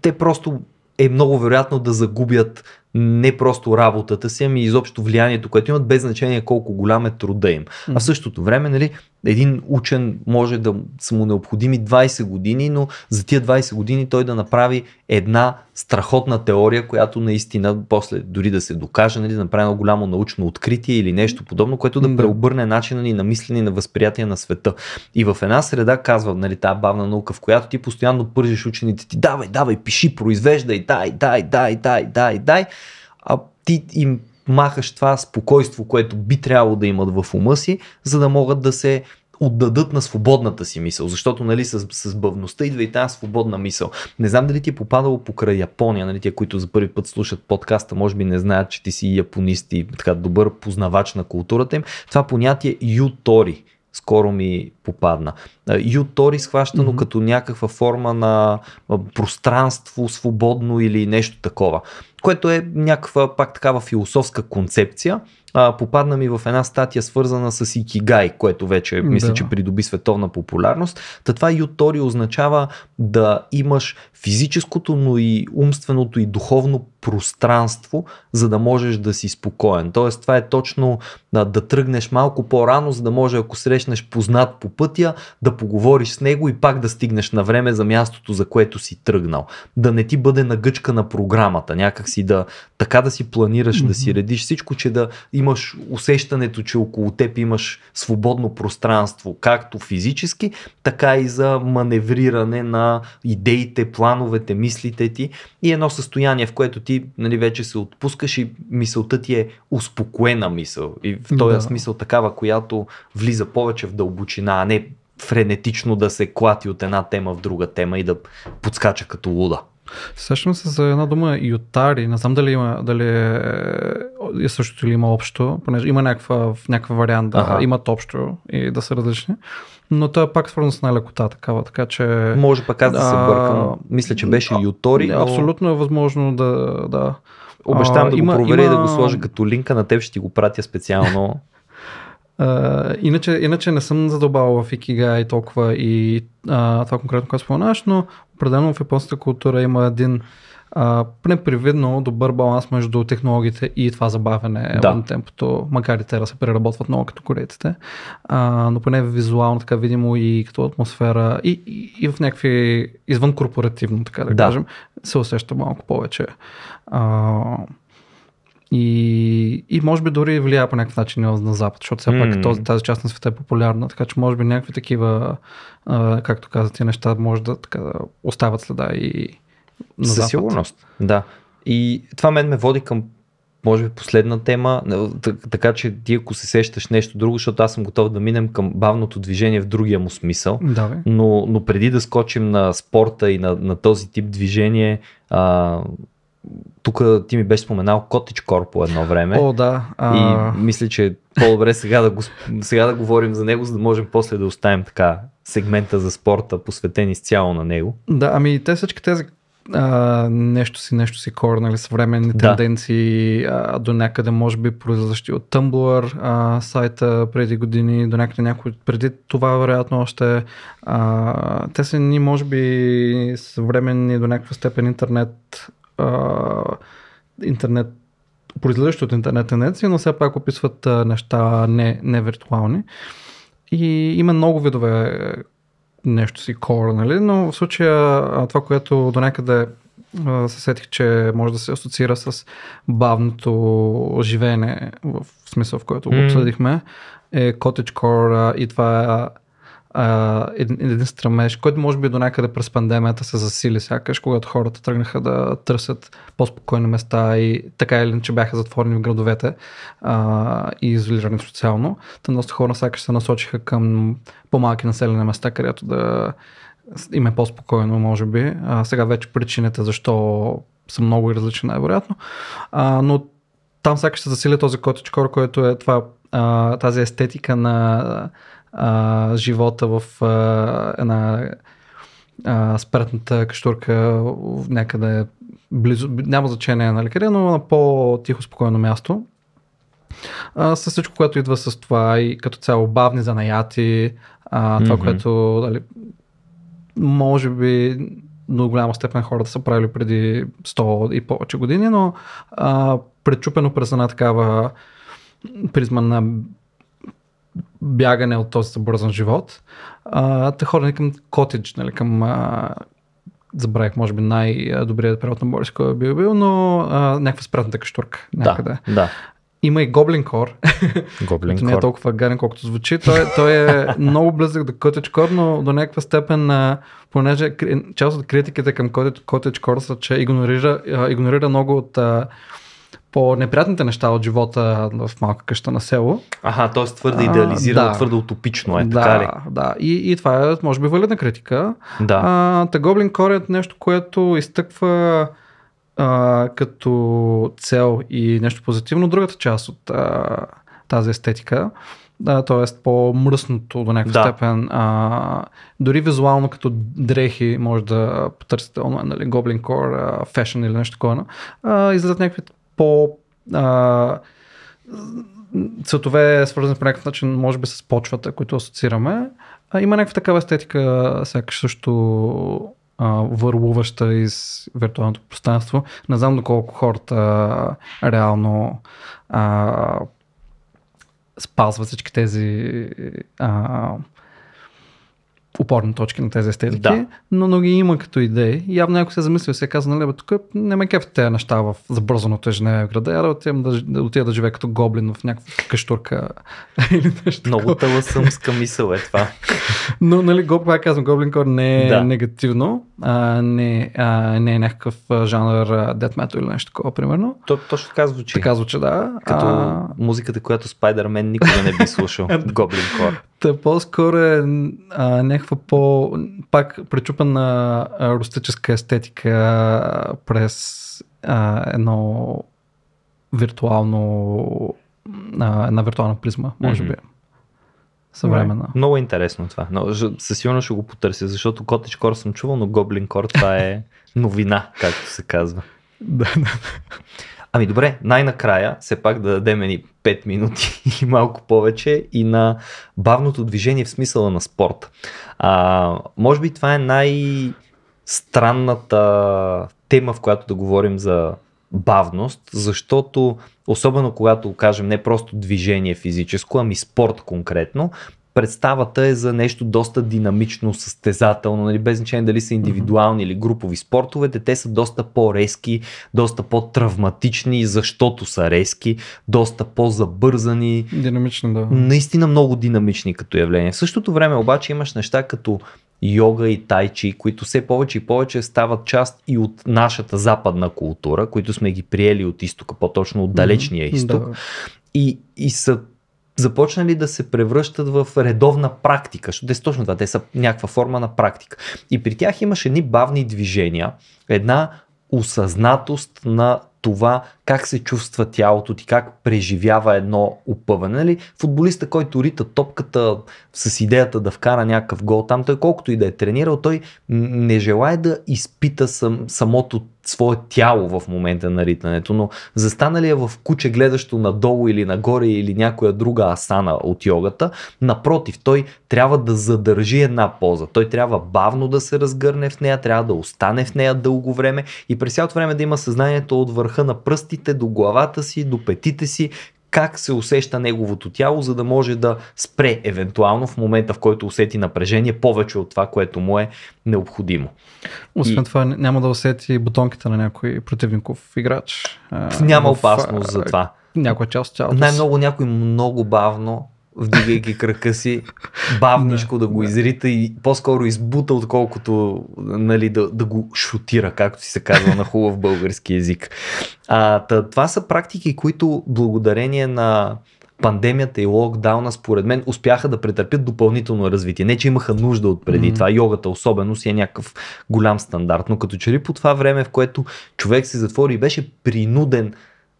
[SPEAKER 1] те просто е много вероятно да загубят не просто работата си, ами изобщо влиянието, което имат, без значение колко голям е труда им. А в същото време, нали, един учен може да са му необходими 20 години, но за тия 20 години той да направи една страхотна теория, която наистина после дори да се докаже, нали, да направи едно голямо научно откритие или нещо подобно, което да преобърне начина ни на мислене и на възприятие на света. И в една среда казва, нали, тази бавна наука, в която ти постоянно пържиш учените ти, давай, давай, пиши, произвеждай, дай, дай, дай, дай, дай, дай, а ти им махаш това спокойство, което би трябвало да имат в ума си, за да могат да се отдадат на свободната си мисъл, защото нали, с, с бавността идва и тази свободна мисъл. Не знам дали ти е попадало покрай Япония, нали, тия, които за първи път слушат подкаста, може би не знаят, че ти си японист и така добър познавач на културата им. Това понятие ютори скоро ми попадна. Ютори схващано mm-hmm. като някаква форма на пространство, свободно или нещо такова, което е някаква пак такава философска концепция, а, попадна ми в една статия свързана с Икигай, което вече мисля, да. че придоби световна популярност. Та това ютори означава да имаш физическото, но и умственото и духовно пространство, за да можеш да си спокоен. Тоест, това е точно да, да тръгнеш малко по-рано, за да може, ако срещнеш познат по пътя, да поговориш с него и пак да стигнеш на време за мястото, за което си тръгнал. Да не ти бъде нагъчка на програмата, някак си да така да си планираш, mm-hmm. да си редиш всичко, че да имаш усещането, че около теб имаш свободно пространство, както физически, така и за маневриране на идеите, плановете, мислите ти и едно състояние, в което ти нали, вече се отпускаш и мисълта ти е успокоена мисъл. И в този да. смисъл такава, която влиза повече в дълбочина, а не френетично да се клати от една тема в друга тема и да подскача като луда.
[SPEAKER 2] се за една дума ютари, не знам дали има, дали е, е същото или има общо, понеже има някаква, някаква вариант да ага. имат общо и да са различни но той е пак свързан с най-лекота такава, така че... Може пък аз да се бъркам. Мисля,
[SPEAKER 1] че беше Ютори. Но... Абсолютно
[SPEAKER 2] е възможно да... да. Обещавам а, да има, го проверя има... и да го сложа
[SPEAKER 1] като линка, на теб ще ти го пратя специално.
[SPEAKER 2] Uh, иначе, иначе не съм задълбавал в Икига и толкова и uh, това конкретно, което споменаваш, но определено в японската култура има един привидно добър баланс между технологиите и това забавяне е да. на темпото, макар и те да се преработват много като корейците, а, но поне визуално така видимо и като атмосфера и, и, и в някакви извън корпоративно, така да, да кажем, се усеща малко повече. А, и, и може би дори влияе по някакъв начин на Запад, защото все mm. пак този, тази част на света е популярна, така че може би някакви такива, а, както казах ти, неща може да, така, да остават следа и, със запад. сигурност,
[SPEAKER 1] да. И това мен ме води към може би последна тема, така че ти ако се сещаш нещо друго, защото аз съм готов да минем към бавното движение в другия му смисъл, да, но, но преди да скочим на спорта и на, на този тип движение, а, тук ти ми беше споменал Котич Кор по едно време. О, да. А... И мисля, че е по-добре сега да, го, сега да говорим за него, за да можем после да оставим така сегмента за спорта, посветен изцяло на него.
[SPEAKER 2] Да, ами те всички тези а, нещо си, нещо си кор, нали, съвременни да. тенденции а, до някъде, може би, произлъщи от Tumblr а, сайта преди години, до някъде някой преди това, вероятно, още. А, те са ни, може би, съвременни до някаква степен интернет, а, интернет произлизащи от интернет тенденции, но все пак описват а, неща не, не виртуални. И има много видове нещо си core, нали? но в случая това, което до някъде се сетих, че може да се асоциира с бавното живеене, в смисъл, в който го обсъдихме, е Cottage Core и това е един, един стремеж, който може би до някъде през пандемията се засили сякаш, когато хората тръгнаха да търсят по-спокойни места и така или иначе бяха затворени в градовете а, и изолирани социално. Та доста хора сякаш се насочиха към по-малки населени места, където да им е по-спокойно, може би. А, сега вече причините защо са много и различни, най-вероятно. А, но там сякаш се засили този котичкор, който е това, а, тази естетика на а, живота в а, една а, спретната каштурка някъде близо, няма значение на лекаря, но на по-тихо спокойно място. А, с всичко, което идва с това и като цяло бавни занаяти, а, това, mm-hmm. което дали, може би до голяма степен хората са правили преди 100 и повече години, но а, пречупено през една такава призма на бягане от този събързан живот, а, те ходене нали, към котедж, нали, към а, забравих, може би най-добрият превод на български е бил, бил, но а, някаква спрятната каштурка някъде. Да, да. Има и Гоблин Кор. Гоблин Не е толкова гарен, колкото звучи. Той, той е много близък до Cottage Core, но до някаква степен, а, понеже част от критиките към Cottage Core са, че игнорира, а, игнорира много от а, по-неприятните неща от живота в малка къща на село. Аха, т.е. твърде идеализирано, да, твърде утопично е, да, така ли? Да, и, и това е, може би, валидна критика. Да. А, Тагоблин Корен е нещо, което изтъква а, като цел и нещо позитивно, другата част от а, тази естетика. Да, т.е. по-мръсното до някаква да. степен. А, дори визуално като дрехи може да потърсите онлайн, нали, Goblin Core, а, Fashion или нещо такова. А, излизат някакви по а, цветове, свързани по някакъв начин, може би с почвата, които асоциираме. А, има някаква такава естетика, сякаш също а, върлуваща из виртуалното пространство. Не знам доколко хората реално а, спазват всички тези а, опорни точки на тези естетики, да. но, но ги има като идеи. Явно ако се е замисли, се е казва, нали, тук не ме кефят тези неща в забързаното ежедневие в града, я да отида да, да, отида да живея като гоблин в някаква къщурка или нещо. Много с мисъл е това. но, нали, го, пак казвам, гоблин кор не е да. негативно, а, не, а, не е някакъв жанр детмето или нещо такова, примерно.
[SPEAKER 1] То, точно така звучи. Така звучи, да. Като а... музиката, която spider никога не би слушал. Гоблин кор.
[SPEAKER 2] Та е, по-скоро е а, някаква по... пак пречупана рустическа естетика а, през а, едно виртуално... А, една виртуална призма, може mm-hmm. би.
[SPEAKER 1] Съвременна. Много е интересно това. Но, със сигурност ще го потърся, защото Cottage Core съм чувал, но Гоблин Core това е новина, както се казва. да, да. Ами добре, най-накрая, все пак да дадем ни 5 минути и малко повече и на бавното движение в смисъла на спорт. А, може би това е най-странната тема, в която да говорим за бавност, защото особено когато кажем не просто движение физическо, ами спорт конкретно, представата е за нещо доста динамично, състезателно, нали, без значение дали са индивидуални или групови спортовете, те са доста по-резки, доста по-травматични, защото са резки, доста по-забързани. Динамично, да. Наистина много динамични като явление. В същото време обаче имаш неща като йога и тайчи, които все повече и повече стават част и от нашата западна култура, които сме ги приели от изтока, по-точно от далечния изток. Да. И, и са започнали да се превръщат в редовна практика. Защото точно това, те са някаква форма на практика. И при тях имаше едни бавни движения, една осъзнатост на това как се чувства тялото ти, как преживява едно опъване. Нали? Футболиста, който рита топката с идеята да вкара някакъв гол там, той колкото и да е тренирал, той не желая да изпита сам, самото свое тяло в момента на ритането, но застанали е в куче гледащо надолу или нагоре или някоя друга асана от йогата, напротив, той трябва да задържи една поза. Той трябва бавно да се разгърне в нея, трябва да остане в нея дълго време и през цялото време да има съзнанието от върха на пръстите до главата си, до петите си, как се усеща неговото тяло, за да може да спре евентуално в момента, в който усети напрежение повече от това, което му е необходимо.
[SPEAKER 2] Освен и... това, няма да усети бутонките на някой противников играч. Няма в... опасност за това. Някоя част от тялото. Най-много
[SPEAKER 1] някой много бавно вдигайки крака си, бавнишко да го изрита и по-скоро избута, отколкото нали, да, да го шутира, както си се казва на хубав български язик. А, тъ, това са практики, които благодарение на пандемията и локдауна, според мен, успяха да претърпят допълнително развитие. Не, че имаха нужда от преди mm-hmm. това. Йогата особено си е някакъв голям стандарт. Но като че ли по това време, в което човек се затвори и беше принуден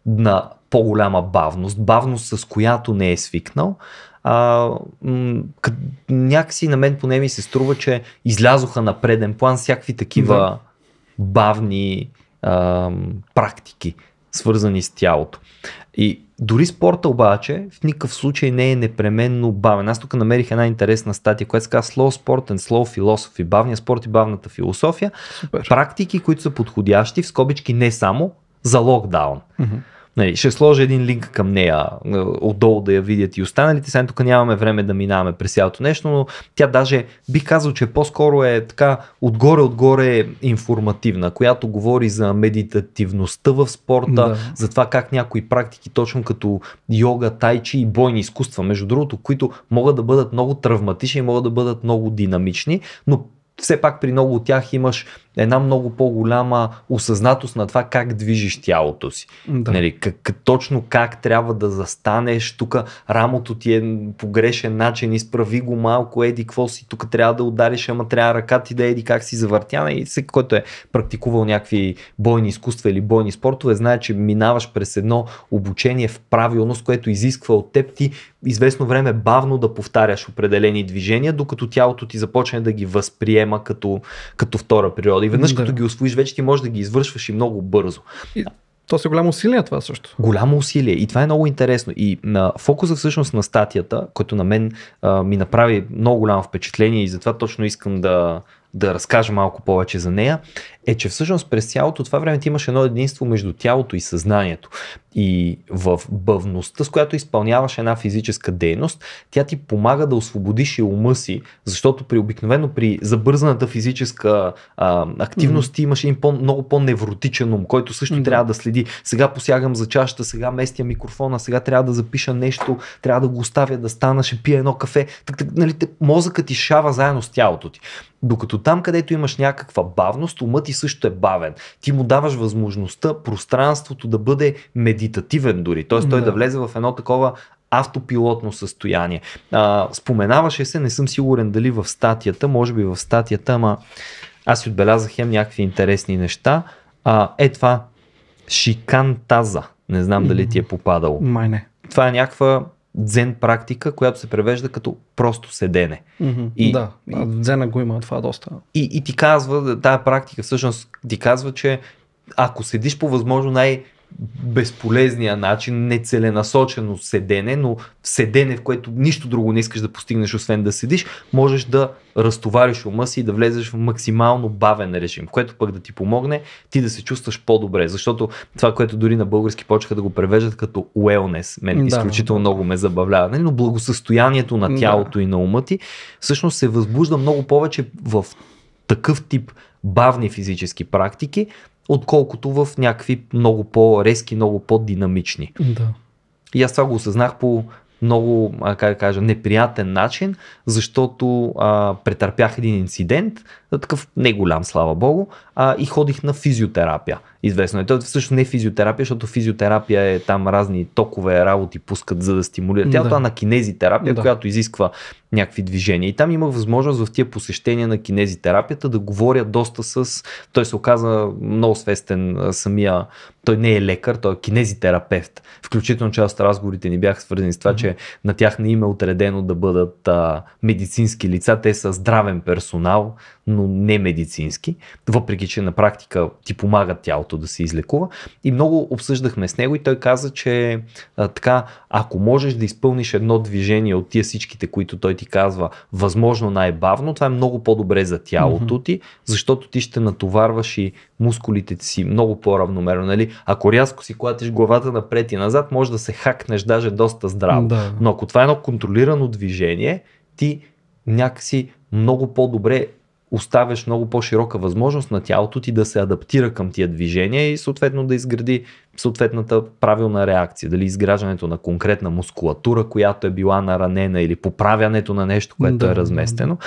[SPEAKER 1] на по-голяма бавност, бавност с която не е свикнал, а, м- къд, някакси на мен поне ми се струва, че излязоха на преден план всякакви такива да. бавни а, практики, свързани с тялото. И дори спорта обаче в никакъв случай не е непременно бавен. Аз тук намерих една интересна статия, която се казва Slow Sport and Slow Philosophy. Бавния спорт и бавната философия. Супер. Практики, които са подходящи, в скобички не само, за локдаун. Mm-hmm. Нали, ще сложа един линк към нея, е, отдолу да я видят и останалите. Сега тук нямаме време да минаваме през цялото нещо, но тя даже би казал, че по-скоро е така отгоре-отгоре информативна, която говори за медитативността в спорта, да. за това как някои практики, точно като йога, тайчи и бойни изкуства, между другото, които могат да бъдат много травматични, могат да бъдат много динамични, но все пак при много от тях имаш една много по-голяма осъзнатост на това как движиш тялото си. Да. Нали, как, точно как трябва да застанеш, тук рамото ти е погрешен начин, изправи го малко, еди какво си, тук трябва да удариш, ама трябва ръка ти да еди как си завъртяна и всеки, който е практикувал някакви бойни изкуства или бойни спортове, знае, че минаваш през едно обучение в правилност, което изисква от теб ти известно време бавно да повтаряш определени движения, докато тялото ти започне да ги възприема като, като втора природа и веднъж да. като ги освоиш, вече ти можеш да ги извършваш и много бързо.
[SPEAKER 2] И... То е голямо усилие това също.
[SPEAKER 1] Голямо усилие. И това е много интересно. И на фокуса всъщност на статията, който на мен а, ми направи много голямо впечатление и затова точно искам да, да разкажа малко повече за нея, е, че всъщност през цялото това време ти имаш едно единство между тялото и съзнанието. И в бъвността, с която изпълняваш една физическа дейност, тя ти помага да освободиш и ума си, защото при обикновено при забързаната физическа а, активност mm-hmm. ти имаш един по, много по-невротичен ум, който също mm-hmm. трябва да следи. Сега посягам за чашата, сега местя микрофона, сега трябва да запиша нещо, трябва да го оставя да стана, ще пия едно кафе. Так, так, нали, мозъкът ти шава заедно с тялото ти. Докато там, където имаш някаква бавност, умът ти също е бавен. Ти му даваш възможността пространството да бъде медитативен дори, т.е. той да. да влезе в едно такова автопилотно състояние. А, споменаваше се, не съм сигурен дали в статията, може би в статията, ама аз си отбелязах хем някакви интересни неща. А, е това Шикантаза. Не знам дали ти е попадало. Май не. Това е някаква дзен практика, която се превежда като просто седене.
[SPEAKER 2] Mm-hmm, и, да, и, дзена го има това е доста. И, и ти казва, тая
[SPEAKER 1] практика всъщност ти казва, че ако седиш по възможно най- безполезния начин, нецеленасочено седене, но седене, в което нищо друго не искаш да постигнеш, освен да седиш, можеш да разтовариш ума си и да влезеш в максимално бавен режим, което пък да ти помогне ти да се чувстваш по-добре. Защото това, което дори на български почеха да го превеждат като wellness, мен да. изключително много ме забавлява, нали? но благосъстоянието на тялото да. и на ума ти всъщност се възбужда много повече в такъв тип бавни физически практики, отколкото в някакви много по-резки, много по-динамични. Да. И аз това го осъзнах по много, как да кажа, неприятен начин, защото а, претърпях един инцидент, такъв не голям, слава богу, а, и ходих на физиотерапия. Известно е. То всъщност не е физиотерапия, защото физиотерапия е там разни токове работи пускат, за да стимулират тялото, да. това на кинезитерапия, да. която изисква някакви движения. И там има възможност в тия посещения на кинезитерапията да говоря доста с... Той се оказа много свестен самия... Той не е лекар, той е кинезитерапевт. Включително част от разговорите ни бяха свързани с това, mm-hmm. че на тях не им е отредено да бъдат а, медицински лица, те са здравен персонал, но не медицински, въпреки че на практика ти помага тялото да се излекува. И много обсъждахме с него и той каза, че а, така, ако можеш да изпълниш едно движение от тия всичките, които той ти казва, възможно най-бавно, това е много по-добре за тялото mm-hmm. ти, защото ти ще натоварваш и мускулите си много по-равномерно. Нали? Ако рязко си клатиш главата напред и назад, може да се хакнеш даже доста здраво. Mm-hmm. Но ако това е едно контролирано движение, ти някакси много по-добре оставяш много по-широка възможност на тялото ти да се адаптира към тия движения и съответно да изгради съответната правилна реакция. Дали изграждането на конкретна мускулатура, която е била наранена или поправянето на нещо, което да, е разместено.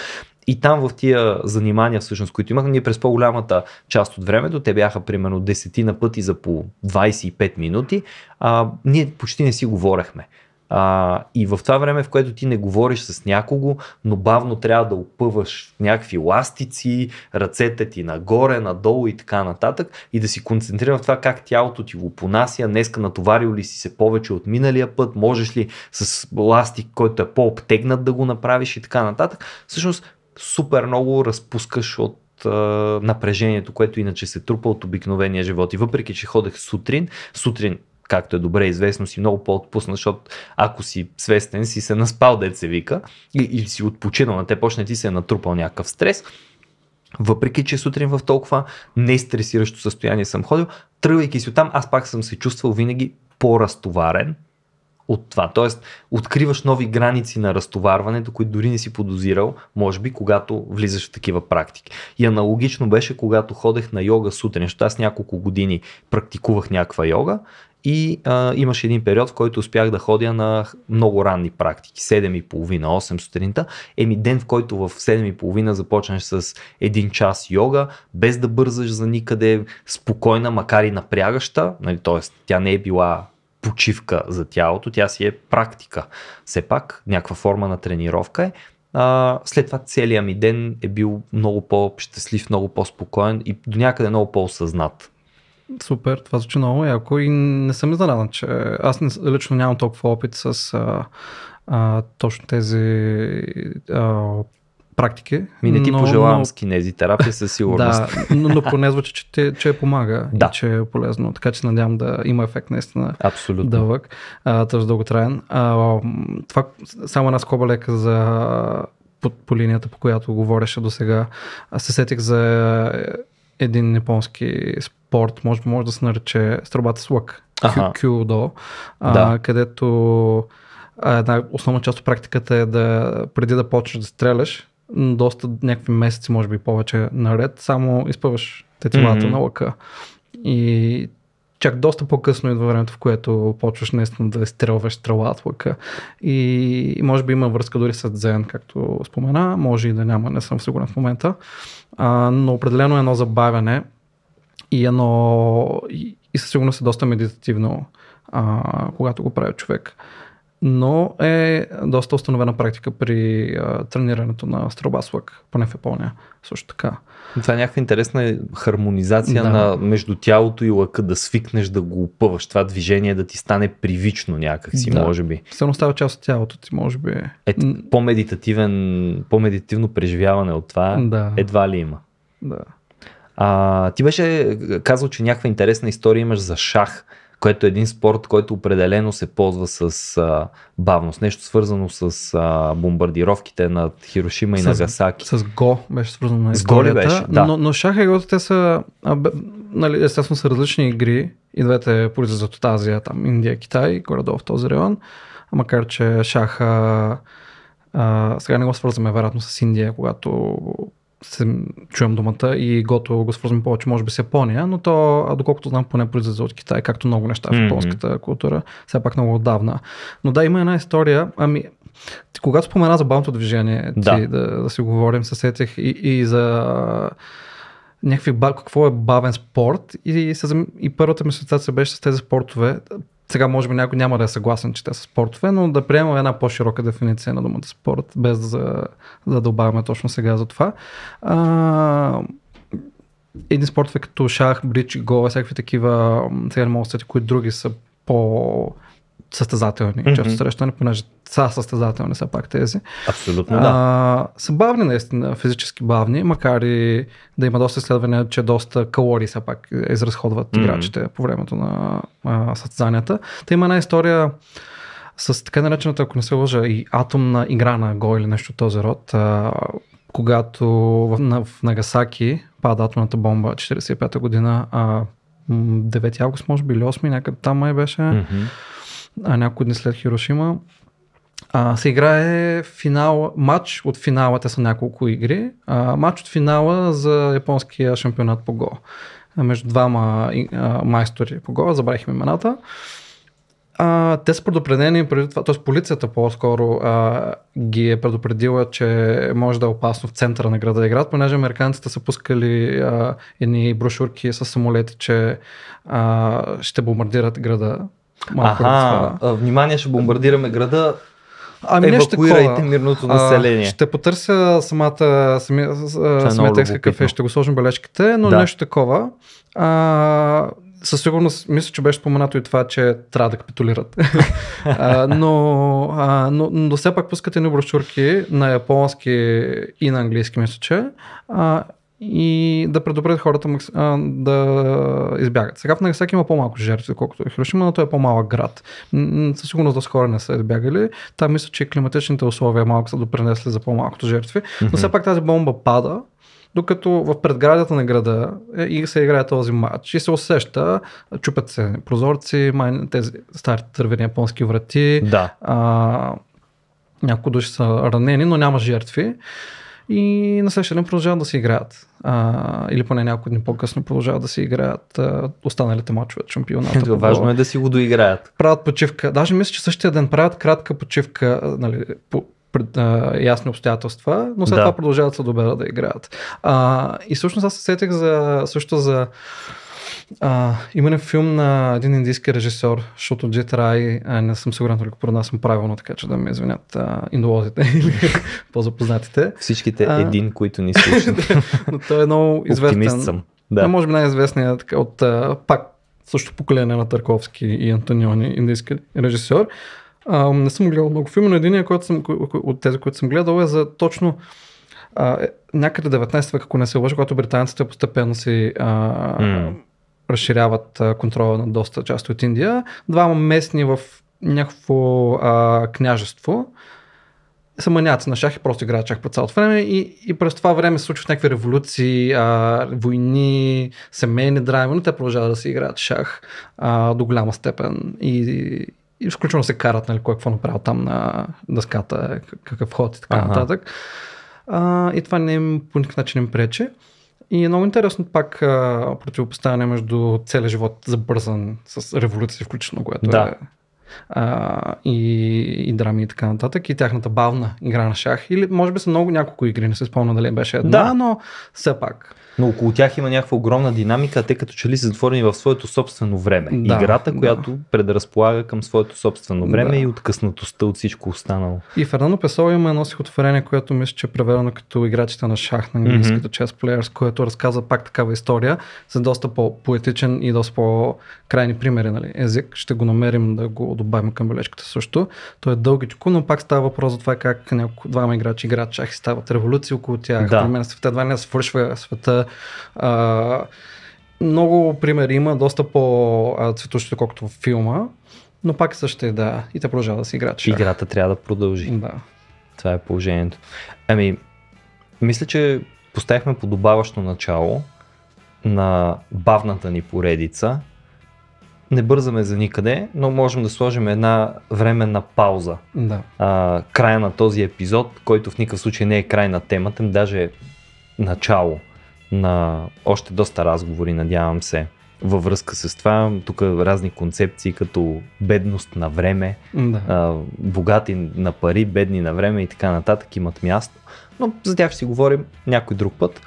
[SPEAKER 1] И там в тия занимания, всъщност, които имахме ние през по-голямата част от времето, те бяха примерно десетина пъти за по 25 минути, а, ние почти не си говорехме. А, и в това време, в което ти не говориш с някого, но бавно трябва да опъваш някакви ластици, ръцете ти нагоре, надолу и така нататък, и да си концентрирам в това как тялото ти го понася, днеска натоварил ли си се повече от миналия път, можеш ли с ластик, който е по-обтегнат да го направиш и така нататък. Всъщност, супер много разпускаш от напрежението, което иначе се трупа от обикновения живот. И въпреки, че ходех сутрин, сутрин както е добре известно, си много по-отпусна, защото ако си свестен, си се наспал, дет се вика, и, и си отпочинал, на те почне ти се е натрупал някакъв стрес. Въпреки, че сутрин в толкова нестресиращо състояние съм ходил, тръгвайки си оттам, аз пак съм се чувствал винаги по-разтоварен, от това. Тоест, откриваш нови граници на разтоварването, които дори не си подозирал, може би, когато влизаш в такива практики. И аналогично беше, когато ходех на йога сутрин, защото аз няколко години практикувах някаква йога и а, имаше един период, в който успях да ходя на много ранни практики, 7.30, 8 сутринта. Еми ден, в който в 7.30 започнеш с един час йога, без да бързаш за никъде, спокойна, макар и напрягаща, нали, т.е. тя не е била почивка за тялото, тя си е практика. Все пак някаква форма на тренировка е. А, след това целият ми ден е бил много по-щастлив, много по-спокоен и до някъде много по-осъзнат
[SPEAKER 2] Супер, това звучи много яко и не съм изненадан, че аз не, лично нямам толкова опит с а, а, точно тези а, практики. Ми не ти но, пожелавам но... с терапия със сигурност. да, но, но поне звучи, че, че, че помага да. и че е полезно. Така че надявам да има ефект наистина Абсолютно. дълъг, а, тъж дълготраен. А, това само една скоба лека за по, по линията, по която говореше до сега. Аз се сетих за един японски спорт, може, може да се нарече стрелбата с лък, кюдо, да. където една основна част от практиката е да преди да почнеш да стреляш, доста някакви месеци, може би повече наред, само изпъваш тетивата mm-hmm. на лъка. И чак доста по-късно идва времето, в което почваш наистина да изстрелваш лъка. И може би има връзка дори с дзен, както спомена, може и да няма, не съм сигурен в момента. А, но определено е едно забавяне и едно... И, и със сигурност е доста медитативно, а, когато го прави човек. Но е доста установена практика при а, тренирането на стрелба с лък, поне в Япония също така. Това е някаква интересна
[SPEAKER 1] хармонизация да. на между тялото и лъка, да свикнеш да го опъваш. Това движение да ти стане привично някакси, да. може би.
[SPEAKER 2] Само става част от тялото ти, може би.
[SPEAKER 1] Е, по-медитативен, по-медитативно преживяване от това да. едва ли има. Да. А, ти беше казал, че някаква интересна история имаш за шах което е един спорт, който определено се ползва с а, бавност. Нещо свързано с а, бомбардировките над Хирошима и с, Нагасаки.
[SPEAKER 2] С Го беше свързано на изгорията. С Го беше, да. Но, но шаха и Гото те са, а, бе, нали, естествено са различни игри. И двете произлизат от Азия, там Индия, Китай, горе-долу в този район. а Макар, че шаха а, сега не го свързваме вероятно с Индия, когато се чуем думата и готово го свързваме повече, може би с Япония, но то, доколкото знам, поне произлиза от Китай, както много неща в японската mm-hmm. култура, все пак много отдавна. Но да, има една история, ами, ти, когато спомена за бавното движение, ти, да. Да, да си говорим, се сетих и, и за някакви, какво е бавен спорт и, и, и първата ми ситуация беше с тези спортове сега може би някой няма да е съгласен, че те са спортове, но да приемем една по-широка дефиниция на думата спорт, без да да добавяме точно сега за това. А, един спортове като шах, брич, гол, всякакви такива, сега не мога да които други са по състезателни, mm-hmm. често срещани, понеже са състезателни все пак тези. Абсолютно, да. А, са бавни наистина, физически бавни, макар и да има доста изследвания, че доста калории все пак изразходват mm-hmm. играчите по времето на а, състезанията. Та има една история с така наречената, ако не се лъжа, и атомна игра на Го или нещо от този род, а, когато в, на, в Нагасаки пада атомната бомба 45-та година, а, 9 август, може би, или 8, някъде там май беше. Mm-hmm а, няколко дни след Хирошима, а, се играе финал, матч от финала, те са няколко игри, а, матч от финала за японския шампионат по гол. Между двама а, майстори по ГО, забравихме имената. А, те са предупредени преди това, т.е. полицията по-скоро а, ги е предупредила, че може да е опасно в центъра на града да играят, понеже американците са пускали а, едни брошурки с самолети, че а, ще бомбардират града Малко е Аха, а, внимание, ще бомбардираме града. Ами евакуирайте мирното население. А, ще потърся самата, е самия, самия текст какъв е, ще го сложим бележките, но да. нещо такова. А, със сигурност, мисля, че беше споменато и това, че трябва да капитулират. но, но, но все пак пускате ни брошурки на японски и на английски, мисля, че. А, и да предупредят хората да избягат. Сега в Нагасаки има по-малко жертви, колкото е Хирошима, но той е по-малък град. Със сигурност доста хора не са избягали. Там мисля, че климатичните условия малко са допринесли за по-малкото жертви. Но все пак тази бомба пада, докато в предградата на града е, и се играе този матч и се усеща, чупят се прозорци, май, тези стари тървени японски врати, да. а, няколко души са ранени, но няма жертви. И на следващия ден продължават да си играят. А, или поне няколко дни по-късно продължават да си играят а, останалите мачове от шампионата. Това важно е да
[SPEAKER 1] си го доиграят.
[SPEAKER 2] Правят почивка. Даже мисля, че същия ден правят кратка почивка. Нали, по, пред, а, ясни обстоятелства, но след да. това продължават да обеда да играят. А, и всъщност аз се сетих за, също за а, има филм на един индийски режисьор, защото Джет Рай, а, не съм сигурен дали го пронасям правилно, така че да ме извинят а, индолозите или по-запознатите. Всичките а, един, които ни слушат. но той е много известен. Оптимист съм. Да. А, може би най-известният така, от а, пак също поколение на Тарковски и Антониони, индийски режисьор. А, не съм гледал много филми, но един който съм, от тези, които съм гледал е за точно а, е, някъде 19 век, ако не се лъжа, когато британците постепенно си а, mm разширяват контрола на доста част от Индия. Двама местни в някакво а, княжество са маняци на шах и просто играят шах по цялото време и, и през това време се случват някакви революции, а, войни, семейни драми, но те продължават да се играят шах а, до голяма степен и, и, и включително се карат, нали, кой какво е направил там на дъската, какъв ход и така ага. нататък. А, и това не им, по никакъв начин им пречи. И е много интересно пак противопоставяне между целия живот забързан с революция включително, което да. е а, и, и драми и така нататък и тяхната бавна игра на шах или може би са много няколко игри, не се спомня дали беше една, да. но все пак но около тях има някаква
[SPEAKER 1] огромна динамика, тъй те като че ли са затворени в своето собствено време. Да, Играта, да. която предразполага към своето собствено време да. и откъснатостта от всичко останало.
[SPEAKER 2] И Фернандо Песо има едно стихотворение, което мисля, че е преведено като играчите на шах на английската mm-hmm. Chess Players, което разказва пак такава история за доста по-поетичен и доста по-крайни примери нали, език. Ще го намерим да го добавим към бележката също. То е дългичко, но пак става въпрос за това как няколко, двама играчи играят шах и стават революции около тях. Да. Мен света два не свършва света а, много примери има, доста по-цветущи, колкото в филма, но пак също е да, и те продължава да си играч. Играта
[SPEAKER 1] трябва да продължи. Да. Това е положението. Ами, мисля, че поставихме подобаващо начало на бавната ни поредица. Не бързаме за никъде, но можем да сложим една временна пауза. Да. А, края на този епизод, който в никакъв случай не е край на темата, ами даже е начало на още доста разговори, надявам се, във връзка с това. Тук разни концепции като бедност на време, да. богати на пари, бедни на време и така нататък имат място. Но за тях ще си говорим някой друг път.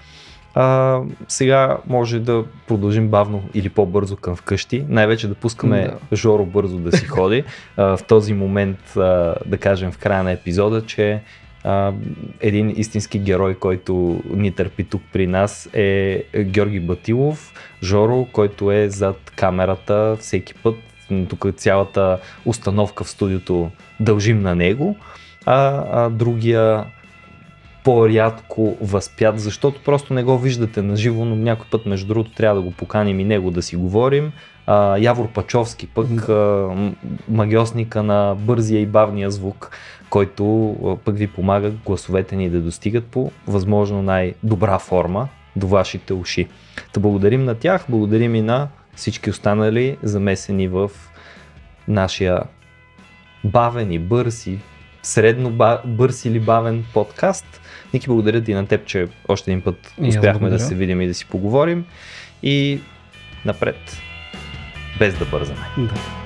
[SPEAKER 1] А, сега може да продължим бавно или по-бързо към вкъщи. Най-вече да пускаме да. Жоро бързо да си ходи. А, в този момент а, да кажем в края на епизода, че а, един истински герой, който ни търпи тук при нас е Георги Батилов, Жоро, който е зад камерата всеки път. Тук цялата установка в студиото дължим на него. А, а другия по-рядко възпят, защото просто не го виждате на живо, но някой път, между другото, трябва да го поканим и него да си говорим. А, Явор Пачовски, пък а, магиосника на бързия и бавния звук, който пък ви помага гласовете ни да достигат по възможно най-добра форма до вашите уши. Та благодарим на тях, благодарим и на всички останали замесени в нашия бавен и бърз и средно бърз или бавен подкаст. Ники, благодаря ти на теб, че още един път успяхме да се видим и да си поговорим. И напред, без да бързаме. Да.